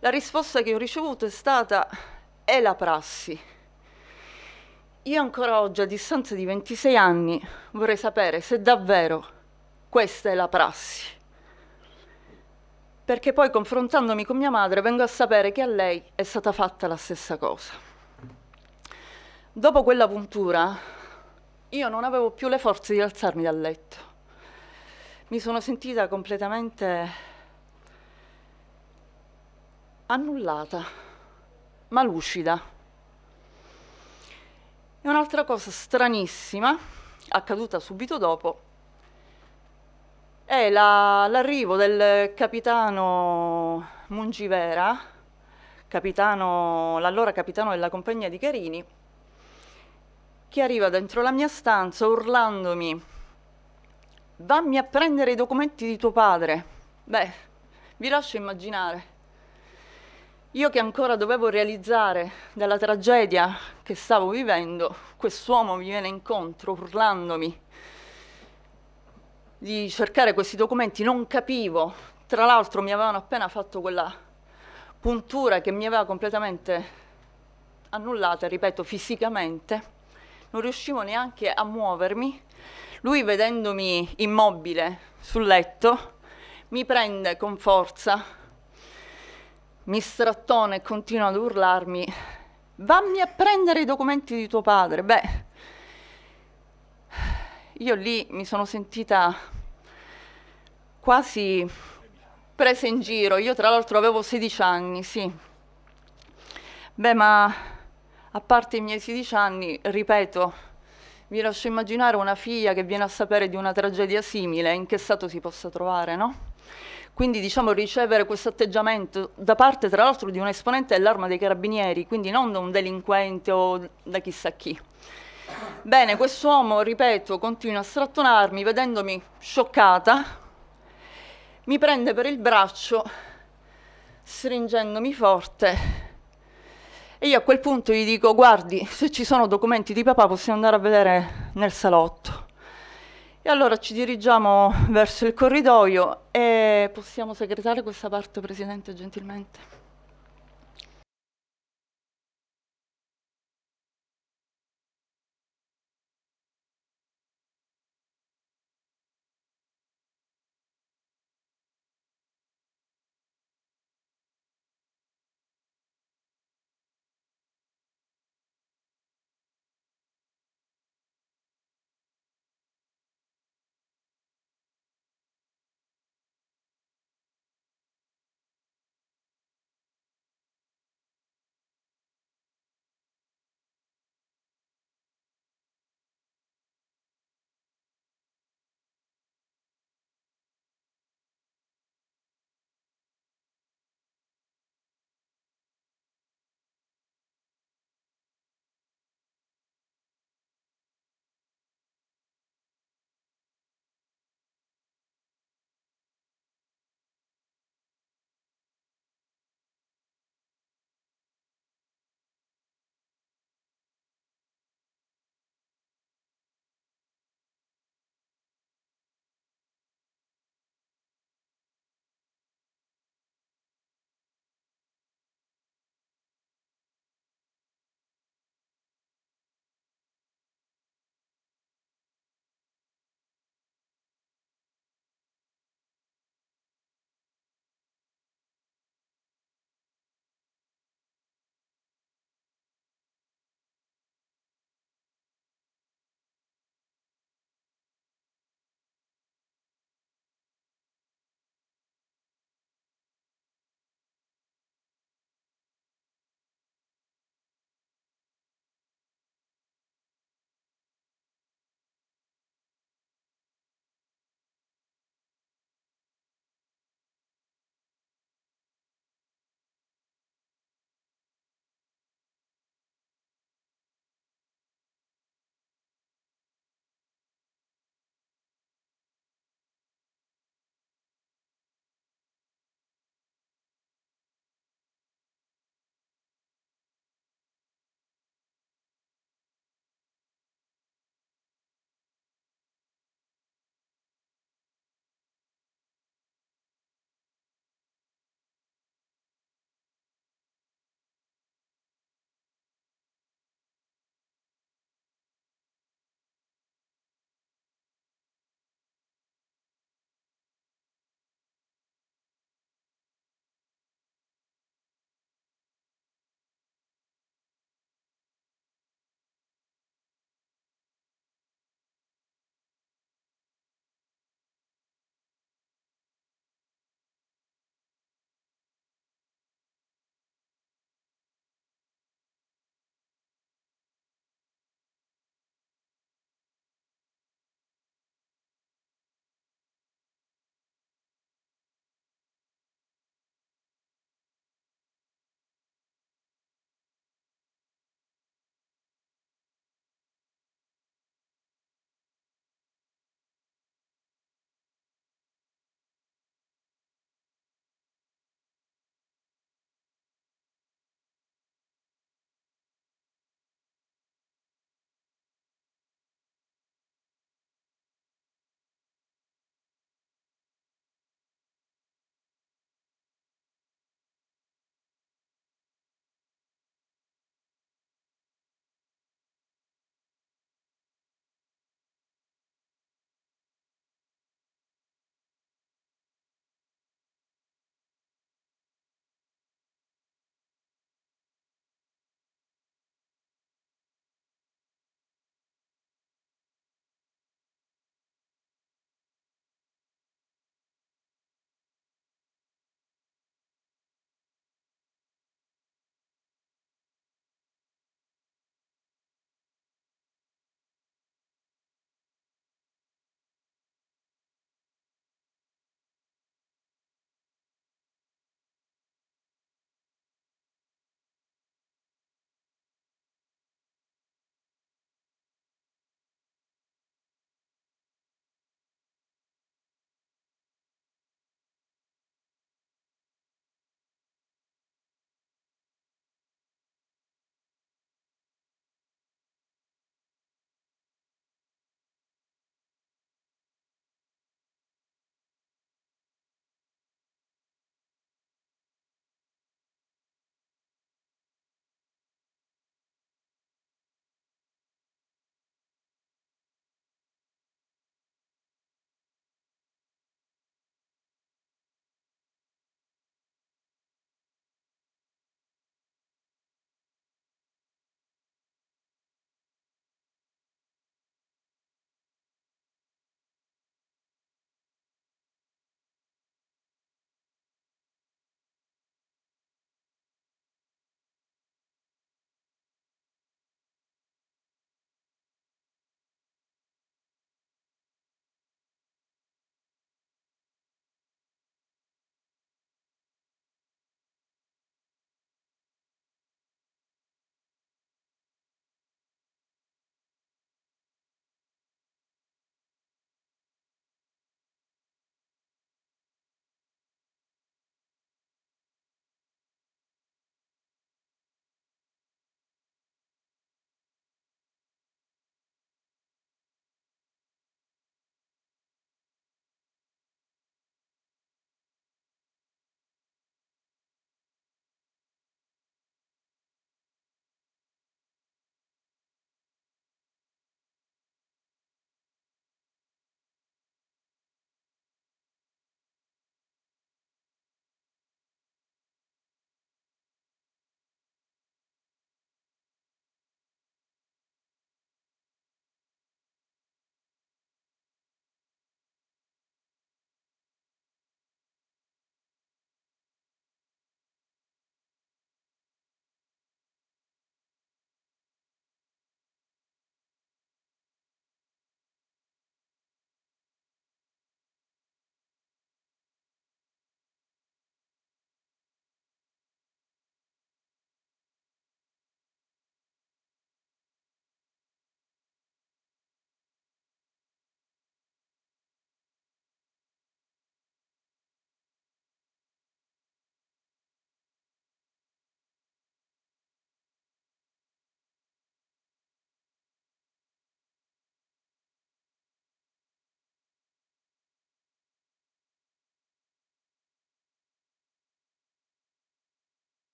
La risposta che ho ricevuto è stata è la prassi. Io ancora oggi, a distanza di 26 anni, vorrei sapere se davvero questa è la prassi. Perché poi confrontandomi con mia madre vengo a sapere che a lei è stata fatta la stessa cosa. Dopo quella puntura io non avevo più le forze di alzarmi dal letto. Mi sono sentita completamente annullata, ma lucida. E un'altra cosa stranissima, accaduta subito dopo, è l'arrivo del capitano Mungivera, l'allora capitano della compagnia di Carini, che arriva dentro la mia stanza urlandomi vammi a prendere i documenti di tuo padre. Beh, vi lascio immaginare. Io che ancora dovevo realizzare dalla tragedia che stavo vivendo, quest'uomo mi viene incontro urlandomi di cercare questi documenti, non capivo. Tra l'altro mi avevano appena fatto quella puntura che mi aveva completamente annullata, ripeto, fisicamente non riuscivo neanche a muovermi. Lui vedendomi immobile sul letto mi prende con forza, mi strattona e continua ad urlarmi vammi a prendere i documenti di tuo padre. Beh, io lì mi sono sentita quasi presa in giro. Io tra l'altro avevo 16 anni, sì. Beh, ma a parte i miei 16 anni, ripeto, vi lascio immaginare una figlia che viene a sapere di una tragedia simile, in che stato si possa trovare, no? Quindi diciamo ricevere questo atteggiamento da parte tra l'altro di un esponente dell'arma dei carabinieri, quindi non da un delinquente o da chissà chi. Bene, quest'uomo, ripeto, continua a strattonarmi, vedendomi scioccata, mi prende per il braccio, stringendomi forte e io a quel punto gli dico, guardi, se ci sono documenti di papà possiamo andare a vedere nel salotto. E allora ci dirigiamo verso il corridoio e possiamo segretare questa parte, Presidente, gentilmente.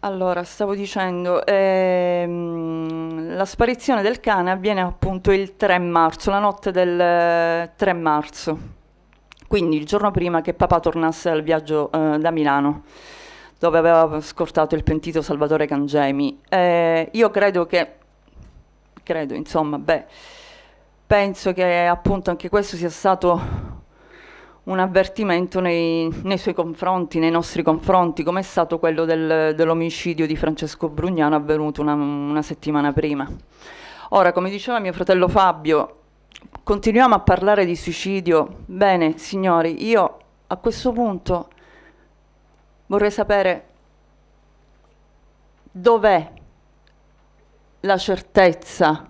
Allora, stavo dicendo, ehm, la sparizione del cane avviene appunto il 3 marzo, la notte del 3 eh, marzo, quindi il giorno prima che papà tornasse dal viaggio eh, da Milano, dove aveva scortato il pentito Salvatore Cangemi. Eh, io credo che, credo insomma, beh, penso che appunto anche questo sia stato un avvertimento nei, nei, suoi confronti, nei nostri confronti, come è stato quello del, dell'omicidio di Francesco Brugnano avvenuto una, una settimana prima. Ora, come diceva mio fratello Fabio, continuiamo a parlare di suicidio. Bene, signori, io a questo punto vorrei sapere dov'è la certezza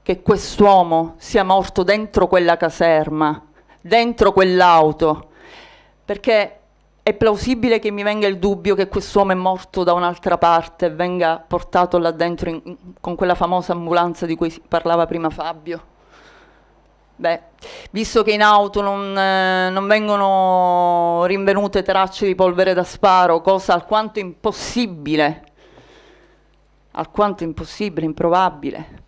che quest'uomo sia morto dentro quella caserma dentro quell'auto, perché è plausibile che mi venga il dubbio che quest'uomo è morto da un'altra parte e venga portato là dentro in, in, con quella famosa ambulanza di cui parlava prima Fabio. Beh, visto che in auto non, eh, non vengono rinvenute tracce di polvere da sparo, cosa alquanto impossibile, alquanto impossibile, improbabile,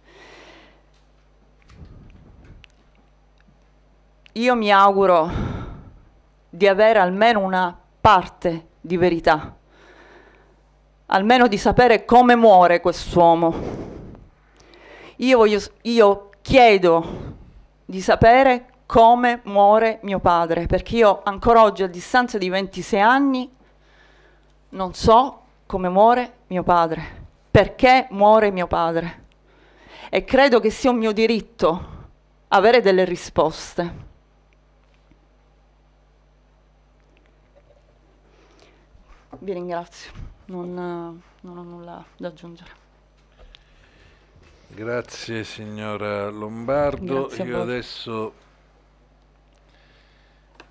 io mi auguro di avere almeno una parte di verità, almeno di sapere come muore quest'uomo. Io, voglio, io chiedo di sapere come muore mio padre, perché io ancora oggi, a distanza di 26 anni, non so come muore mio padre, perché muore mio padre. E credo che sia un mio diritto avere delle risposte. Vi ringrazio, non, non ho nulla da aggiungere. Grazie signora Lombardo. Grazie Io adesso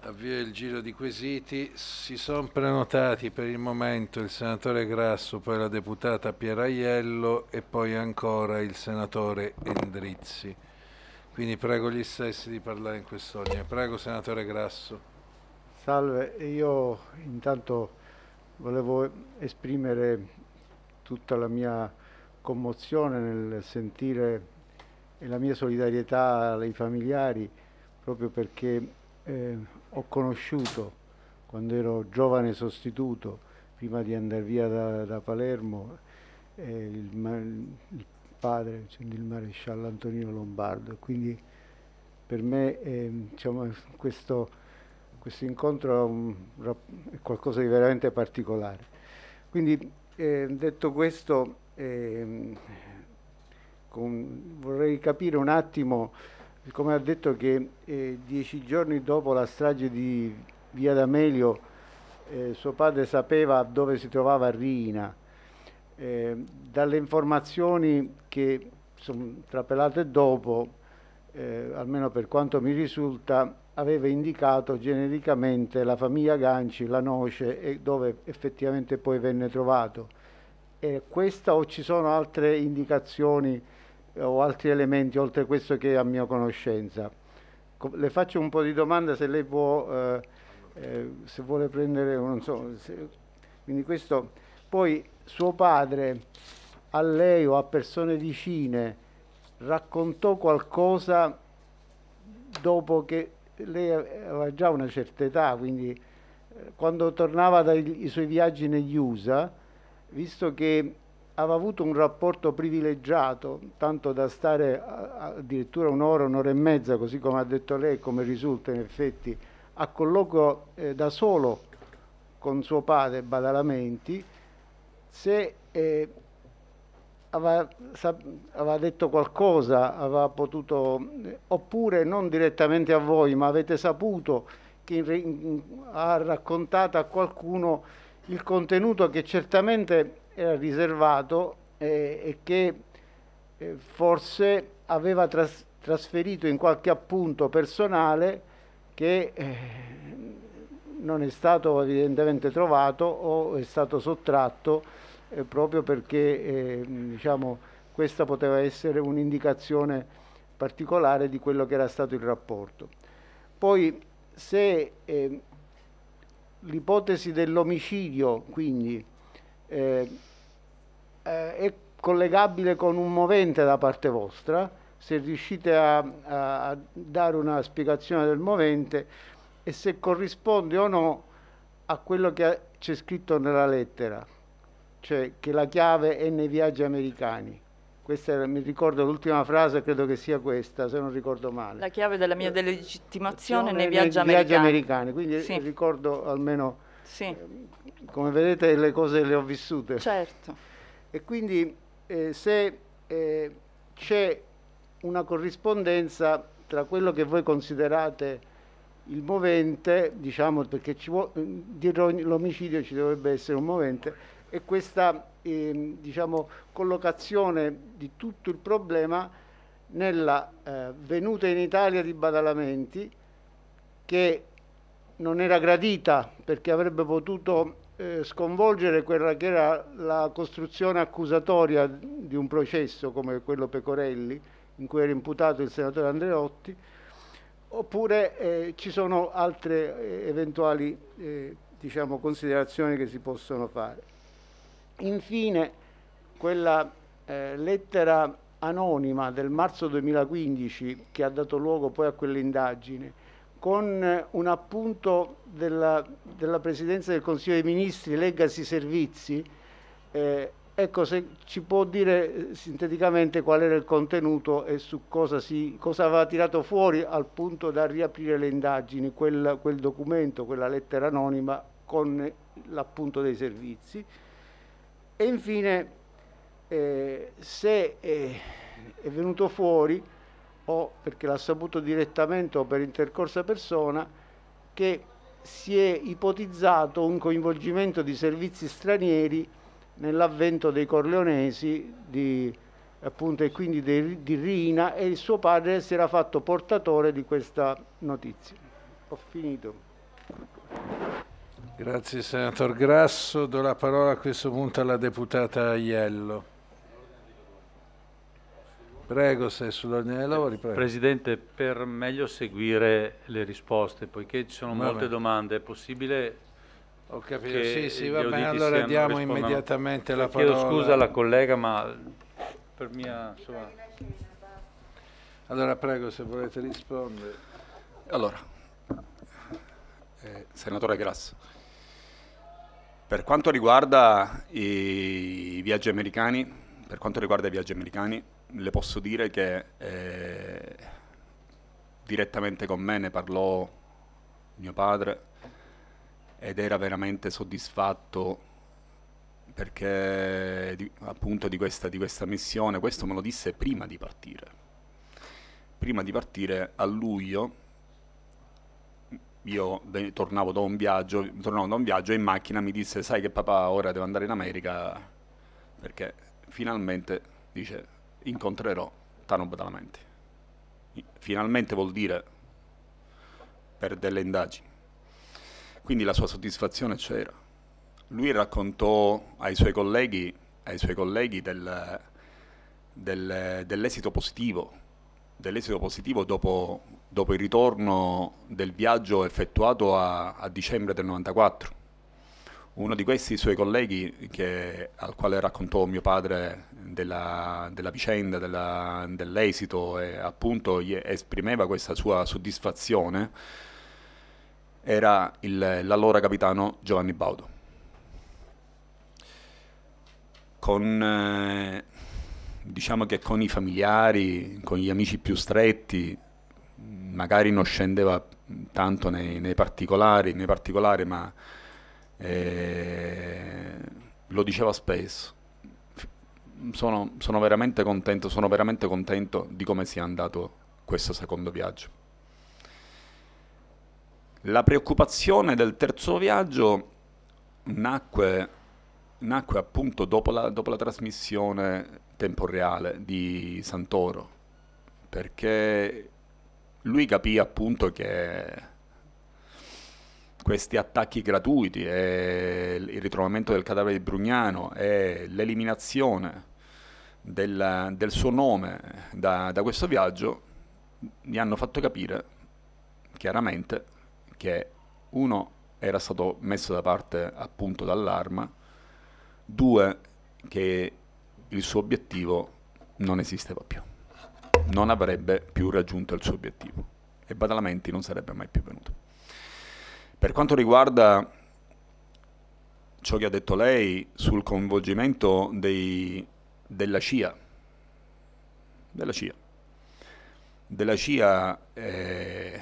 avvio il giro di quesiti. Si sono prenotati per il momento il senatore Grasso, poi la deputata Pieraiello e poi ancora il senatore Endrizzi. Quindi prego gli stessi di parlare in quest'ordine. Prego senatore Grasso. Salve, io intanto volevo esprimere tutta la mia commozione nel sentire e la mia solidarietà ai familiari proprio perché eh, ho conosciuto quando ero giovane sostituto prima di andare via da, da Palermo eh, il, il, padre cioè il maresciallo Antonino Lombardo quindi per me eh, diciamo, questo questo incontro è qualcosa di veramente particolare. Quindi eh, detto questo eh, con, vorrei capire un attimo, come ha detto che eh, dieci giorni dopo la strage di Via D'Amelio eh, suo padre sapeva dove si trovava Rina. Eh, dalle informazioni che sono trapelate dopo, eh, almeno per quanto mi risulta, aveva indicato genericamente la famiglia Ganci, la noce e dove effettivamente poi venne trovato. È questa o ci sono altre indicazioni eh, o altri elementi oltre questo che è a mia conoscenza? Le faccio un po' di domande se lei può, eh, eh, se vuole prendere, non so, se, quindi questo. Poi suo padre a lei o a persone vicine raccontò qualcosa dopo che lei aveva già una certa età, quindi eh, quando tornava dai suoi viaggi negli USA, visto che aveva avuto un rapporto privilegiato, tanto da stare addirittura un'ora, un'ora e mezza, così come ha detto lei, come risulta in effetti, a colloquio eh, da solo con suo padre Badalamenti, se eh, aveva, aveva detto qualcosa, aveva potuto, oppure non direttamente a voi, ma avete saputo che in, in, ha raccontato a qualcuno il contenuto che certamente era riservato eh, e che eh, forse aveva tras, trasferito in qualche appunto personale che eh, non è stato evidentemente trovato o è stato sottratto eh, proprio perché eh, diciamo, questa poteva essere un'indicazione particolare di quello che era stato il rapporto. Poi se eh, l'ipotesi dell'omicidio quindi eh, eh, è collegabile con un movente da parte vostra, se riuscite a, a dare una spiegazione del movente e se corrisponde o no a quello che c'è scritto nella lettera cioè che la chiave è nei viaggi americani. Questa era, mi ricordo l'ultima frase, credo che sia questa, se non ricordo male. La chiave della mia eh, delegittimazione nei eh, viaggi, nei viaggi americani. americani. Quindi sì. ricordo almeno, sì. eh, come vedete, le cose le ho vissute. Certo. E quindi eh, se eh, c'è una corrispondenza tra quello che voi considerate il movente, diciamo perché ci vuole, dietro l'omicidio ci dovrebbe essere un movente, e questa eh, diciamo, collocazione di tutto il problema nella eh, venuta in Italia di Badalamenti che non era gradita perché avrebbe potuto eh, sconvolgere quella che era la costruzione accusatoria di un processo come quello Pecorelli in cui era imputato il senatore Andreotti oppure eh, ci sono altre eh, eventuali eh, diciamo, considerazioni che si possono fare. Infine, quella eh, lettera anonima del marzo 2015 che ha dato luogo poi a quell'indagine, con eh, un appunto della, della, Presidenza del Consiglio dei Ministri, leggasi servizi, eh, ecco se ci può dire eh, sinteticamente qual era il contenuto e su cosa, si, cosa aveva tirato fuori al punto da riaprire le indagini, quel, quel documento, quella lettera anonima con eh, l'appunto dei servizi. E infine, eh, se eh, è venuto fuori, o perché l'ha saputo direttamente o per intercorsa persona, che si è ipotizzato un coinvolgimento di servizi stranieri nell'avvento dei Corleonesi di, appunto, e quindi de, di Rina e il suo padre si era fatto portatore di questa notizia. Ho finito. Grazie Senator Grasso. Do la parola a questo punto alla deputata Aiello. Prego, se sull'ordine dei lavori. Prego. Presidente, per meglio seguire le risposte, poiché ci sono molte bene. domande, è possibile... Ho capito, sì, sì, va bene, allora diamo rispondano. immediatamente la cioè, parola. Chiedo scusa alla collega, ma per mia... Insomma... Allora prego se volete rispondere. Allora, eh, Senatore Grasso, per quanto riguarda i viaggi americani, per quanto riguarda i viaggi americani, le posso dire che eh, direttamente con me ne parlò mio padre ed era veramente soddisfatto perché di, appunto di questa, di questa missione, questo me lo disse prima di partire. Prima di partire a luglio io tornavo da un viaggio, tornavo da un viaggio e in macchina mi disse sai che papà ora devo andare in America perché finalmente dice incontrerò Tano Badalamenti. Finalmente vuol dire per delle indagini. Quindi la sua soddisfazione c'era. Lui raccontò ai suoi colleghi, ai suoi colleghi del, del, dell'esito positivo, dell'esito positivo dopo dopo il ritorno del viaggio effettuato a, a dicembre del 94. Uno di questi suoi colleghi, che, al quale raccontò mio padre della, della vicenda, dell'esito, e appunto esprimeva questa sua soddisfazione, era l'allora capitano Giovanni Baudo. Con, eh, diciamo che con i familiari, con gli amici più stretti, magari non scendeva tanto nei, nei, particolari, nei particolari, ma eh, lo diceva spesso. Sono, sono, veramente contento, sono veramente contento di come sia andato questo secondo viaggio. La preoccupazione del terzo viaggio nacque, nacque appunto dopo la, dopo la trasmissione tempo reale di Santoro, perché lui capì appunto che questi attacchi gratuiti e il ritrovamento del cadavere di Brugnano e l'eliminazione del, del, suo nome da, da questo viaggio gli hanno fatto capire chiaramente che uno era stato messo da parte appunto dall'arma, due che il suo obiettivo non esisteva più non avrebbe più raggiunto il suo obiettivo e Badalamenti non sarebbe mai più venuto. Per quanto riguarda ciò che ha detto lei sul coinvolgimento dei, della CIA, della CIA, della CIA eh,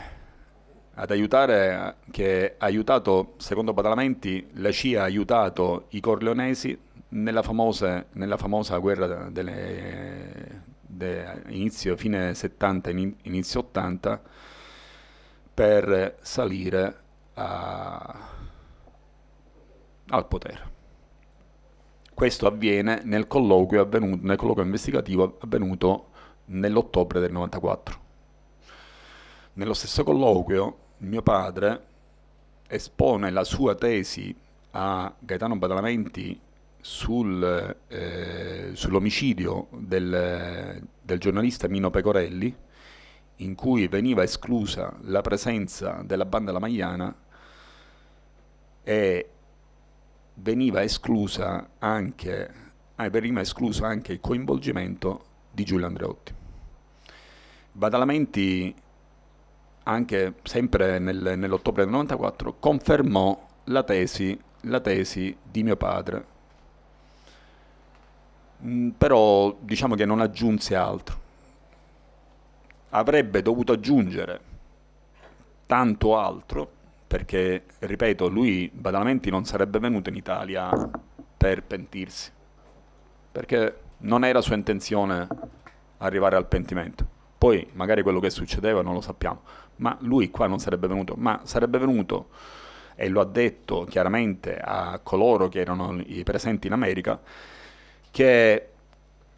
ad aiutare, che ha aiutato, secondo Badalamenti, la CIA ha aiutato i corleonesi nella, famose, nella famosa guerra delle, de, inizio, fine 70, inizio 80, per salire a, al potere. Questo avviene nel colloquio, avvenuto, nel colloquio investigativo avvenuto nell'ottobre del 94. Nello stesso colloquio mio padre espone la sua tesi a Gaetano Badalamenti sul, eh, sull'omicidio del, del, giornalista Mino Pecorelli, in cui veniva esclusa la presenza della banda La Magliana e veniva, esclusa anche, eh, veniva escluso anche il coinvolgimento di Giulio Andreotti. Badalamenti, anche sempre nel, nell'ottobre del 94, confermò la tesi, la tesi di mio padre Mm, però diciamo che non aggiunse altro. Avrebbe dovuto aggiungere tanto altro, perché, ripeto, lui, Badalamenti, non sarebbe venuto in Italia per pentirsi, perché non era sua intenzione arrivare al pentimento. Poi magari quello che succedeva non lo sappiamo, ma lui qua non sarebbe venuto, ma sarebbe venuto e lo ha detto chiaramente a coloro che erano presenti in America che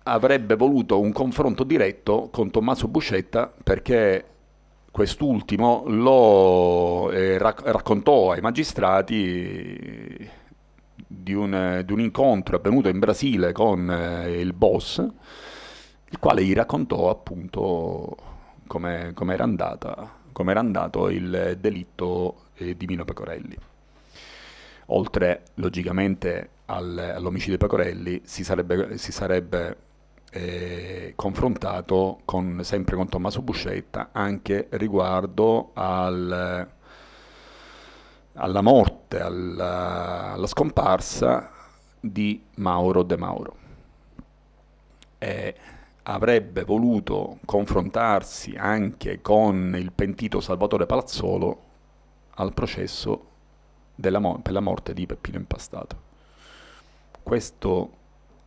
avrebbe voluto un confronto diretto con Tommaso Buscetta perché quest'ultimo lo eh, rac- raccontò ai magistrati di un, di un, incontro avvenuto in Brasile con eh, il boss, il quale gli raccontò appunto come era andato il delitto eh, di Mino Pecorelli oltre logicamente al, all'omicidio Pecorelli si sarebbe, si sarebbe eh, confrontato con, sempre con Tommaso Buscetta anche riguardo al, alla morte, alla, alla, scomparsa di Mauro De Mauro. E avrebbe voluto confrontarsi anche con il pentito Salvatore Palazzolo al processo mo- per la morte di Peppino Impastato. Questo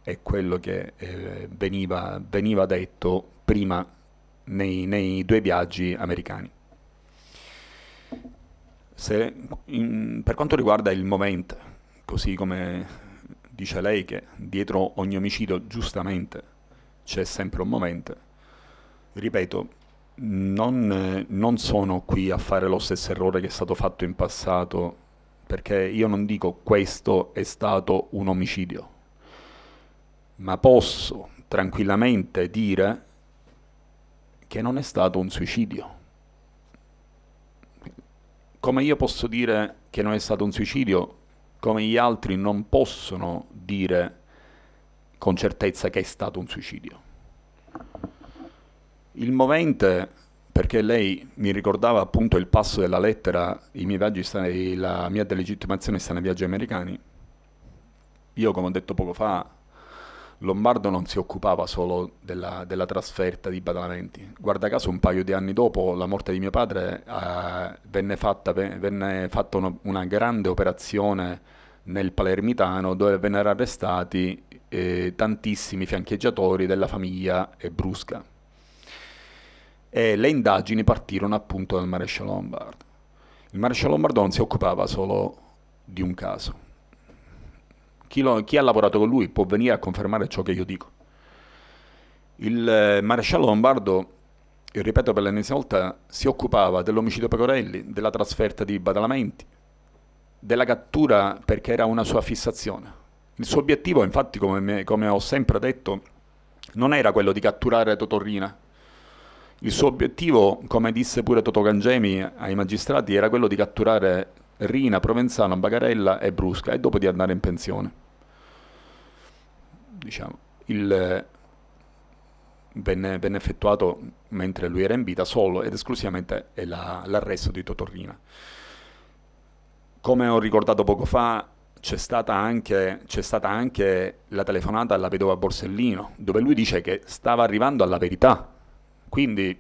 è quello che eh, veniva, veniva, detto prima nei, nei due viaggi americani. Se, in, per quanto riguarda il momento, così come dice lei che dietro ogni omicidio giustamente c'è sempre un momento, ripeto, non, non sono qui a fare lo stesso errore che è stato fatto in passato perché io non dico questo è stato un omicidio, ma posso tranquillamente dire che non è stato un suicidio. Come io posso dire che non è stato un suicidio, come gli altri non possono dire con certezza che è stato un suicidio. Il movente perché lei mi ricordava appunto il passo della lettera, i miei viaggi, la mia delegittimazione sta nei viaggi americani. Io, come ho detto poco fa, Lombardo non si occupava solo della, della, trasferta di Badalamenti. Guarda caso, un paio di anni dopo la morte di mio padre, eh, venne fatta, venne fatta una, una, grande operazione nel Palermitano dove vennero arrestati eh, tantissimi fiancheggiatori della famiglia Ebrusca e le indagini partirono appunto dal maresciallo Lombardo. Il maresciallo Lombardo non si occupava solo di un caso. Chi, lo, chi ha lavorato con lui può venire a confermare ciò che io dico. Il eh, maresciallo Lombardo e ripeto per l'ennesima volta, si occupava dell'omicidio Pecorelli, della trasferta di Badalamenti, della cattura perché era una sua fissazione. Il suo obiettivo, infatti, come, me, come ho sempre detto, non era quello di catturare Totorrina, il suo obiettivo, come disse pure Toto Gangemi ai magistrati, era quello di catturare Rina, Provenzano, Bagarella e Brusca e dopo di andare in pensione. Diciamo, il, venne, venne, effettuato mentre lui era in vita solo ed esclusivamente la, l'arresto di Toto Rina. Come ho ricordato poco fa, c'è stata, anche, c'è stata anche la telefonata alla vedova Borsellino, dove lui dice che stava arrivando alla verità quindi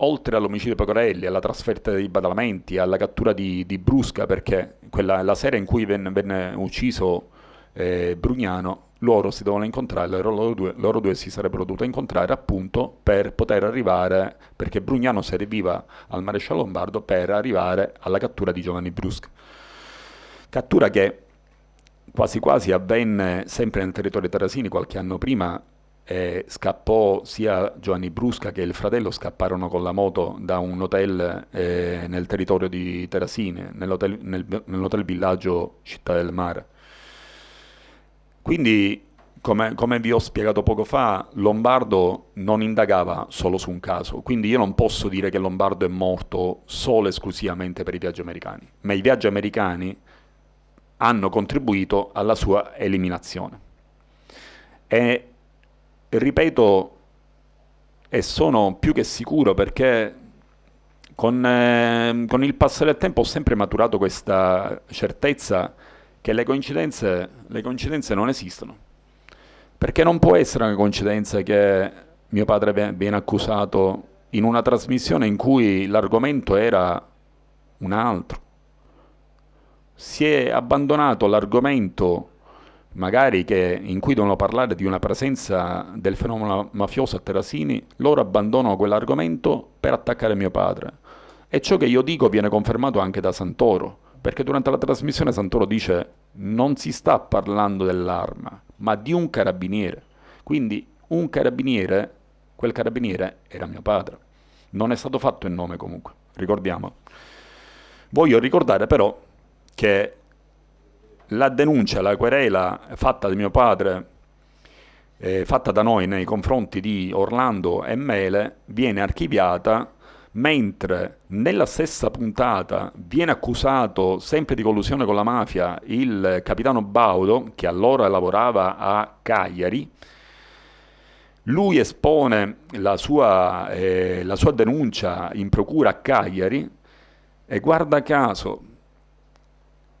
oltre all'omicidio di Pecorelli, alla trasferta di Badalamenti, alla cattura di, di Brusca, perché quella, la sera in cui venne, venne ucciso eh, Brugnano, loro si dovevano incontrare, loro due, loro due, si sarebbero dovuti incontrare appunto per poter arrivare, perché Brugnano serviva al maresciallo Lombardo per arrivare alla cattura di Giovanni Brusca. Cattura che quasi quasi avvenne sempre nel territorio di tarasini qualche anno prima eh, scappò sia Giovanni Brusca che il fratello scapparono con la moto da un hotel eh, nel territorio di Terasine, nell'hotel, nel, nell'hotel villaggio Città del Mare. Quindi, come, come vi ho spiegato poco fa, Lombardo non indagava solo su un caso, quindi io non posso dire che Lombardo è morto solo e esclusivamente per i viaggi americani, ma i viaggi americani hanno contribuito alla sua eliminazione. E ripeto e sono più che sicuro perché con, eh, con il passare del tempo ho sempre maturato questa certezza che le coincidenze, le coincidenze non esistono. Perché non può essere una coincidenza che mio padre viene accusato in una trasmissione in cui l'argomento era un altro. Si è abbandonato l'argomento magari che, in cui devono parlare di una presenza del fenomeno mafioso a Terasini, loro abbandonano quell'argomento per attaccare mio padre. E ciò che io dico viene confermato anche da Santoro, perché durante la trasmissione Santoro dice non si sta parlando dell'arma, ma di un carabiniere. Quindi un carabiniere, quel carabiniere era mio padre. Non è stato fatto il nome comunque, ricordiamo. Voglio ricordare però che la denuncia, la querela fatta da mio padre, eh, fatta da noi nei confronti di Orlando e Mele, viene archiviata mentre nella stessa puntata viene accusato sempre di collusione con la mafia il capitano Baudo, che allora lavorava a Cagliari, lui espone la sua, eh, la sua denuncia in procura a Cagliari e guarda caso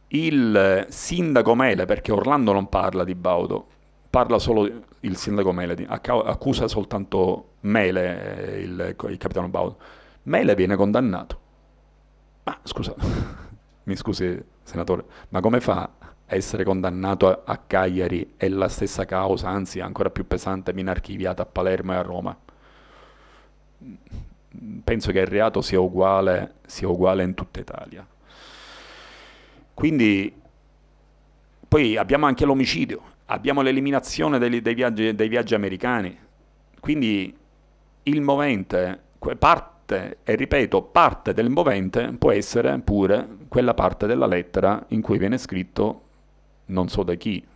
il sindaco Mele, perché Orlando non parla di Baudo, parla solo il sindaco Mele, accusa soltanto Mele, eh, il, il capitano Baudo. Mele viene condannato. Ma scusa, mi scusi senatore, ma come fa a essere condannato a, a Cagliari è la stessa causa, anzi ancora più pesante, viene archiviata a Palermo e a Roma? Penso che il reato sia uguale, sia uguale in tutta Italia quindi poi abbiamo anche l'omicidio, abbiamo l'eliminazione dei, dei, viaggi, dei viaggi americani. Quindi il movente, parte, e ripeto, parte del movente può essere pure quella parte della lettera in cui viene scritto non so da chi,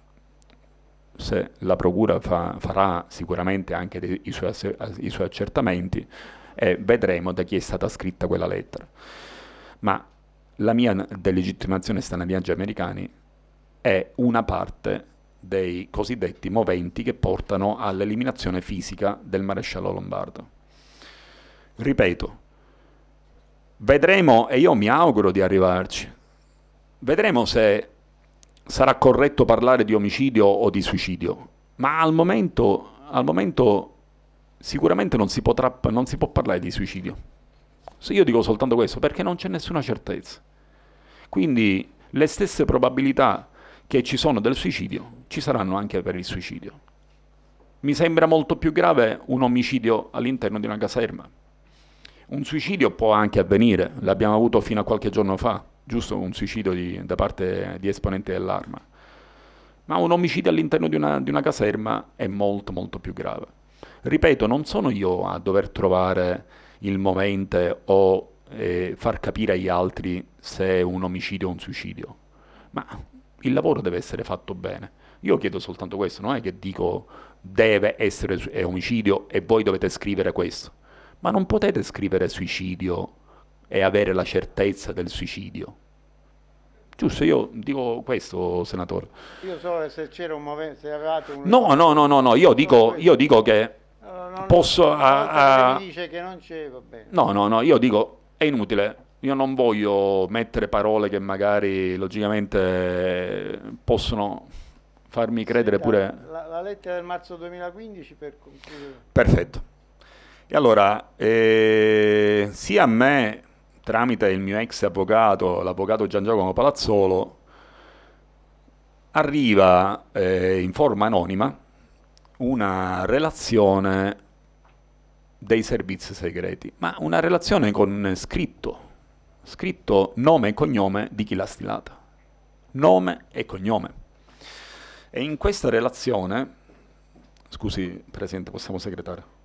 se la procura fa, farà sicuramente anche dei, i, suoi, i, suoi, accertamenti e vedremo da chi è stata scritta quella lettera. Ma la mia delegittimazione stanaliaggi americani è una parte dei cosiddetti moventi che portano all'eliminazione fisica del maresciallo Lombardo. Ripeto, vedremo, e io mi auguro di arrivarci, vedremo se sarà corretto parlare di omicidio o di suicidio, ma al momento, al momento sicuramente non si, potrà, non si può parlare di suicidio. Se io dico soltanto questo, perché non c'è nessuna certezza. Quindi le stesse probabilità che ci sono del suicidio ci saranno anche per il suicidio. Mi sembra molto più grave un omicidio all'interno di una caserma. Un suicidio può anche avvenire, l'abbiamo avuto fino a qualche giorno fa, giusto un suicidio di, da parte di esponenti dell'arma. Ma un omicidio all'interno di una, di una caserma è molto molto più grave. Ripeto, non sono io a dover trovare il momento o eh, far capire agli altri se è un omicidio o un suicidio, ma il lavoro deve essere fatto bene. Io chiedo soltanto questo, non è che dico deve essere omicidio e voi dovete scrivere questo, ma non potete scrivere suicidio e avere la certezza del suicidio. Giusto, io dico questo, senatore. Io so se c'era un momento, se avevate un... No, no, no, no, no. Io, dico, io dico che... posso... No, a, dice che non c'è, va bene. No, no, no, io dico è inutile. Io non voglio mettere parole che magari logicamente possono farmi credere Senta, pure... La, la, lettera del marzo 2015 per concludere. Perfetto. E allora, eh, sia a me, tramite il mio ex avvocato, l'avvocato Gian Giacomo Palazzolo, arriva eh, in forma anonima una relazione dei servizi segreti, ma una relazione con scritto, scritto nome e cognome di chi l'ha stilata, nome e cognome. E in questa relazione, scusi Presidente, possiamo segretare?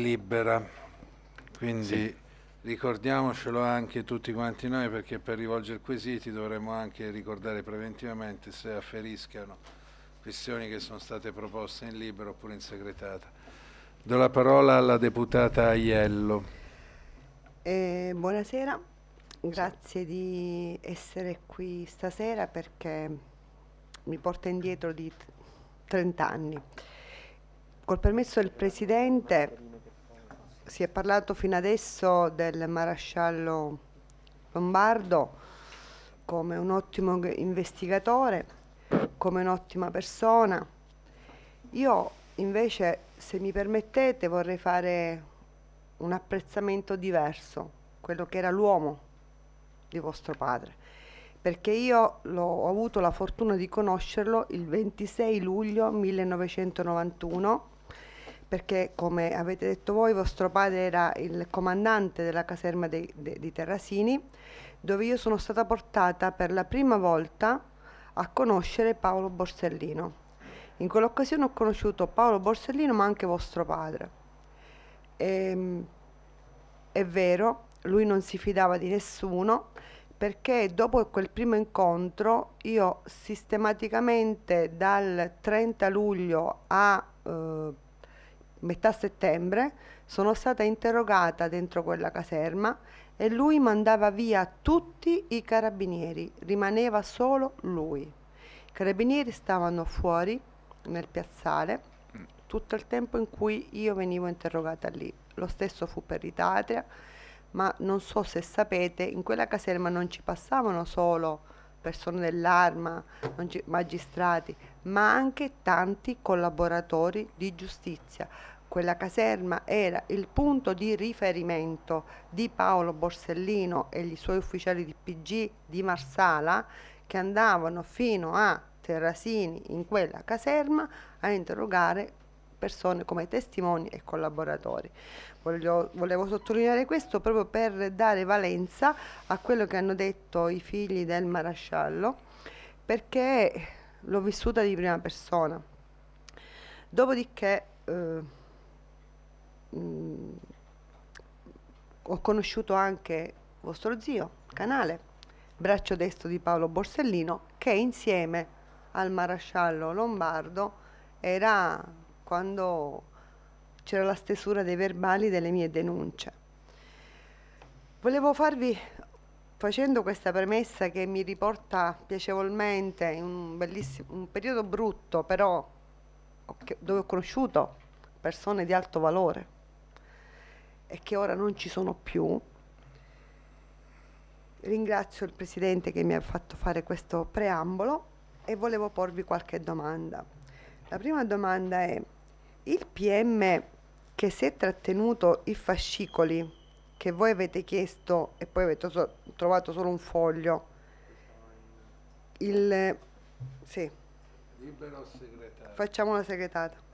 libera, quindi sì. ricordiamocelo anche tutti quanti noi perché per rivolgere quesiti dovremmo anche ricordare preventivamente se afferiscano questioni che sono state proposte in libera oppure in segretata. Do la parola alla deputata Aiello. Eh, buonasera, grazie di essere qui stasera perché mi porta indietro di 30 anni. Col permesso del Presidente si è parlato fino adesso del maresciallo Lombardo come un ottimo investigatore, come un'ottima persona. Io invece, se mi permettete, vorrei fare un apprezzamento diverso, quello che era l'uomo di vostro padre, perché io ho avuto la fortuna di conoscerlo il 26 luglio 1991 perché come avete detto voi vostro padre era il comandante della caserma de, de, di Terrasini dove io sono stata portata per la prima volta a conoscere Paolo Borsellino. In quell'occasione ho conosciuto Paolo Borsellino ma anche vostro padre. E, ehm, è vero, lui non si fidava di nessuno perché dopo quel primo incontro io sistematicamente dal 30 luglio a eh, metà settembre, sono stata interrogata dentro quella caserma e lui mandava via tutti i carabinieri, rimaneva solo lui. I carabinieri stavano fuori nel piazzale mm. tutto il tempo in cui io venivo interrogata lì. Lo stesso fu per l'Italia, ma non so se sapete, in quella caserma non ci passavano solo persone dell'arma, magistrati, ma anche tanti collaboratori di giustizia, quella caserma era il punto di riferimento di Paolo Borsellino e gli suoi ufficiali di PG di Marsala che andavano fino a Terrasini in quella caserma a interrogare persone come testimoni e collaboratori. Voglio, volevo sottolineare questo proprio per dare valenza a quello che hanno detto i figli del marasciallo, perché l'ho vissuta di prima persona. Dopodiché eh, mh, mm, ho conosciuto anche vostro zio, Canale, braccio destro di Paolo Borsellino, che insieme al maresciallo Lombardo era quando c'era la stesura dei verbali delle mie denunce. Volevo farvi, facendo questa premessa che mi riporta piacevolmente in un, un periodo brutto, però dove ho conosciuto persone di alto valore, e che ora non ci sono più. Ringrazio il Presidente che mi ha fatto fare questo preambolo e volevo porvi qualche domanda. La prima domanda è, il PM che si è trattenuto i fascicoli che voi avete chiesto e poi avete so trovato solo un foglio, il... sì. Libero segretario. Facciamo una segretata.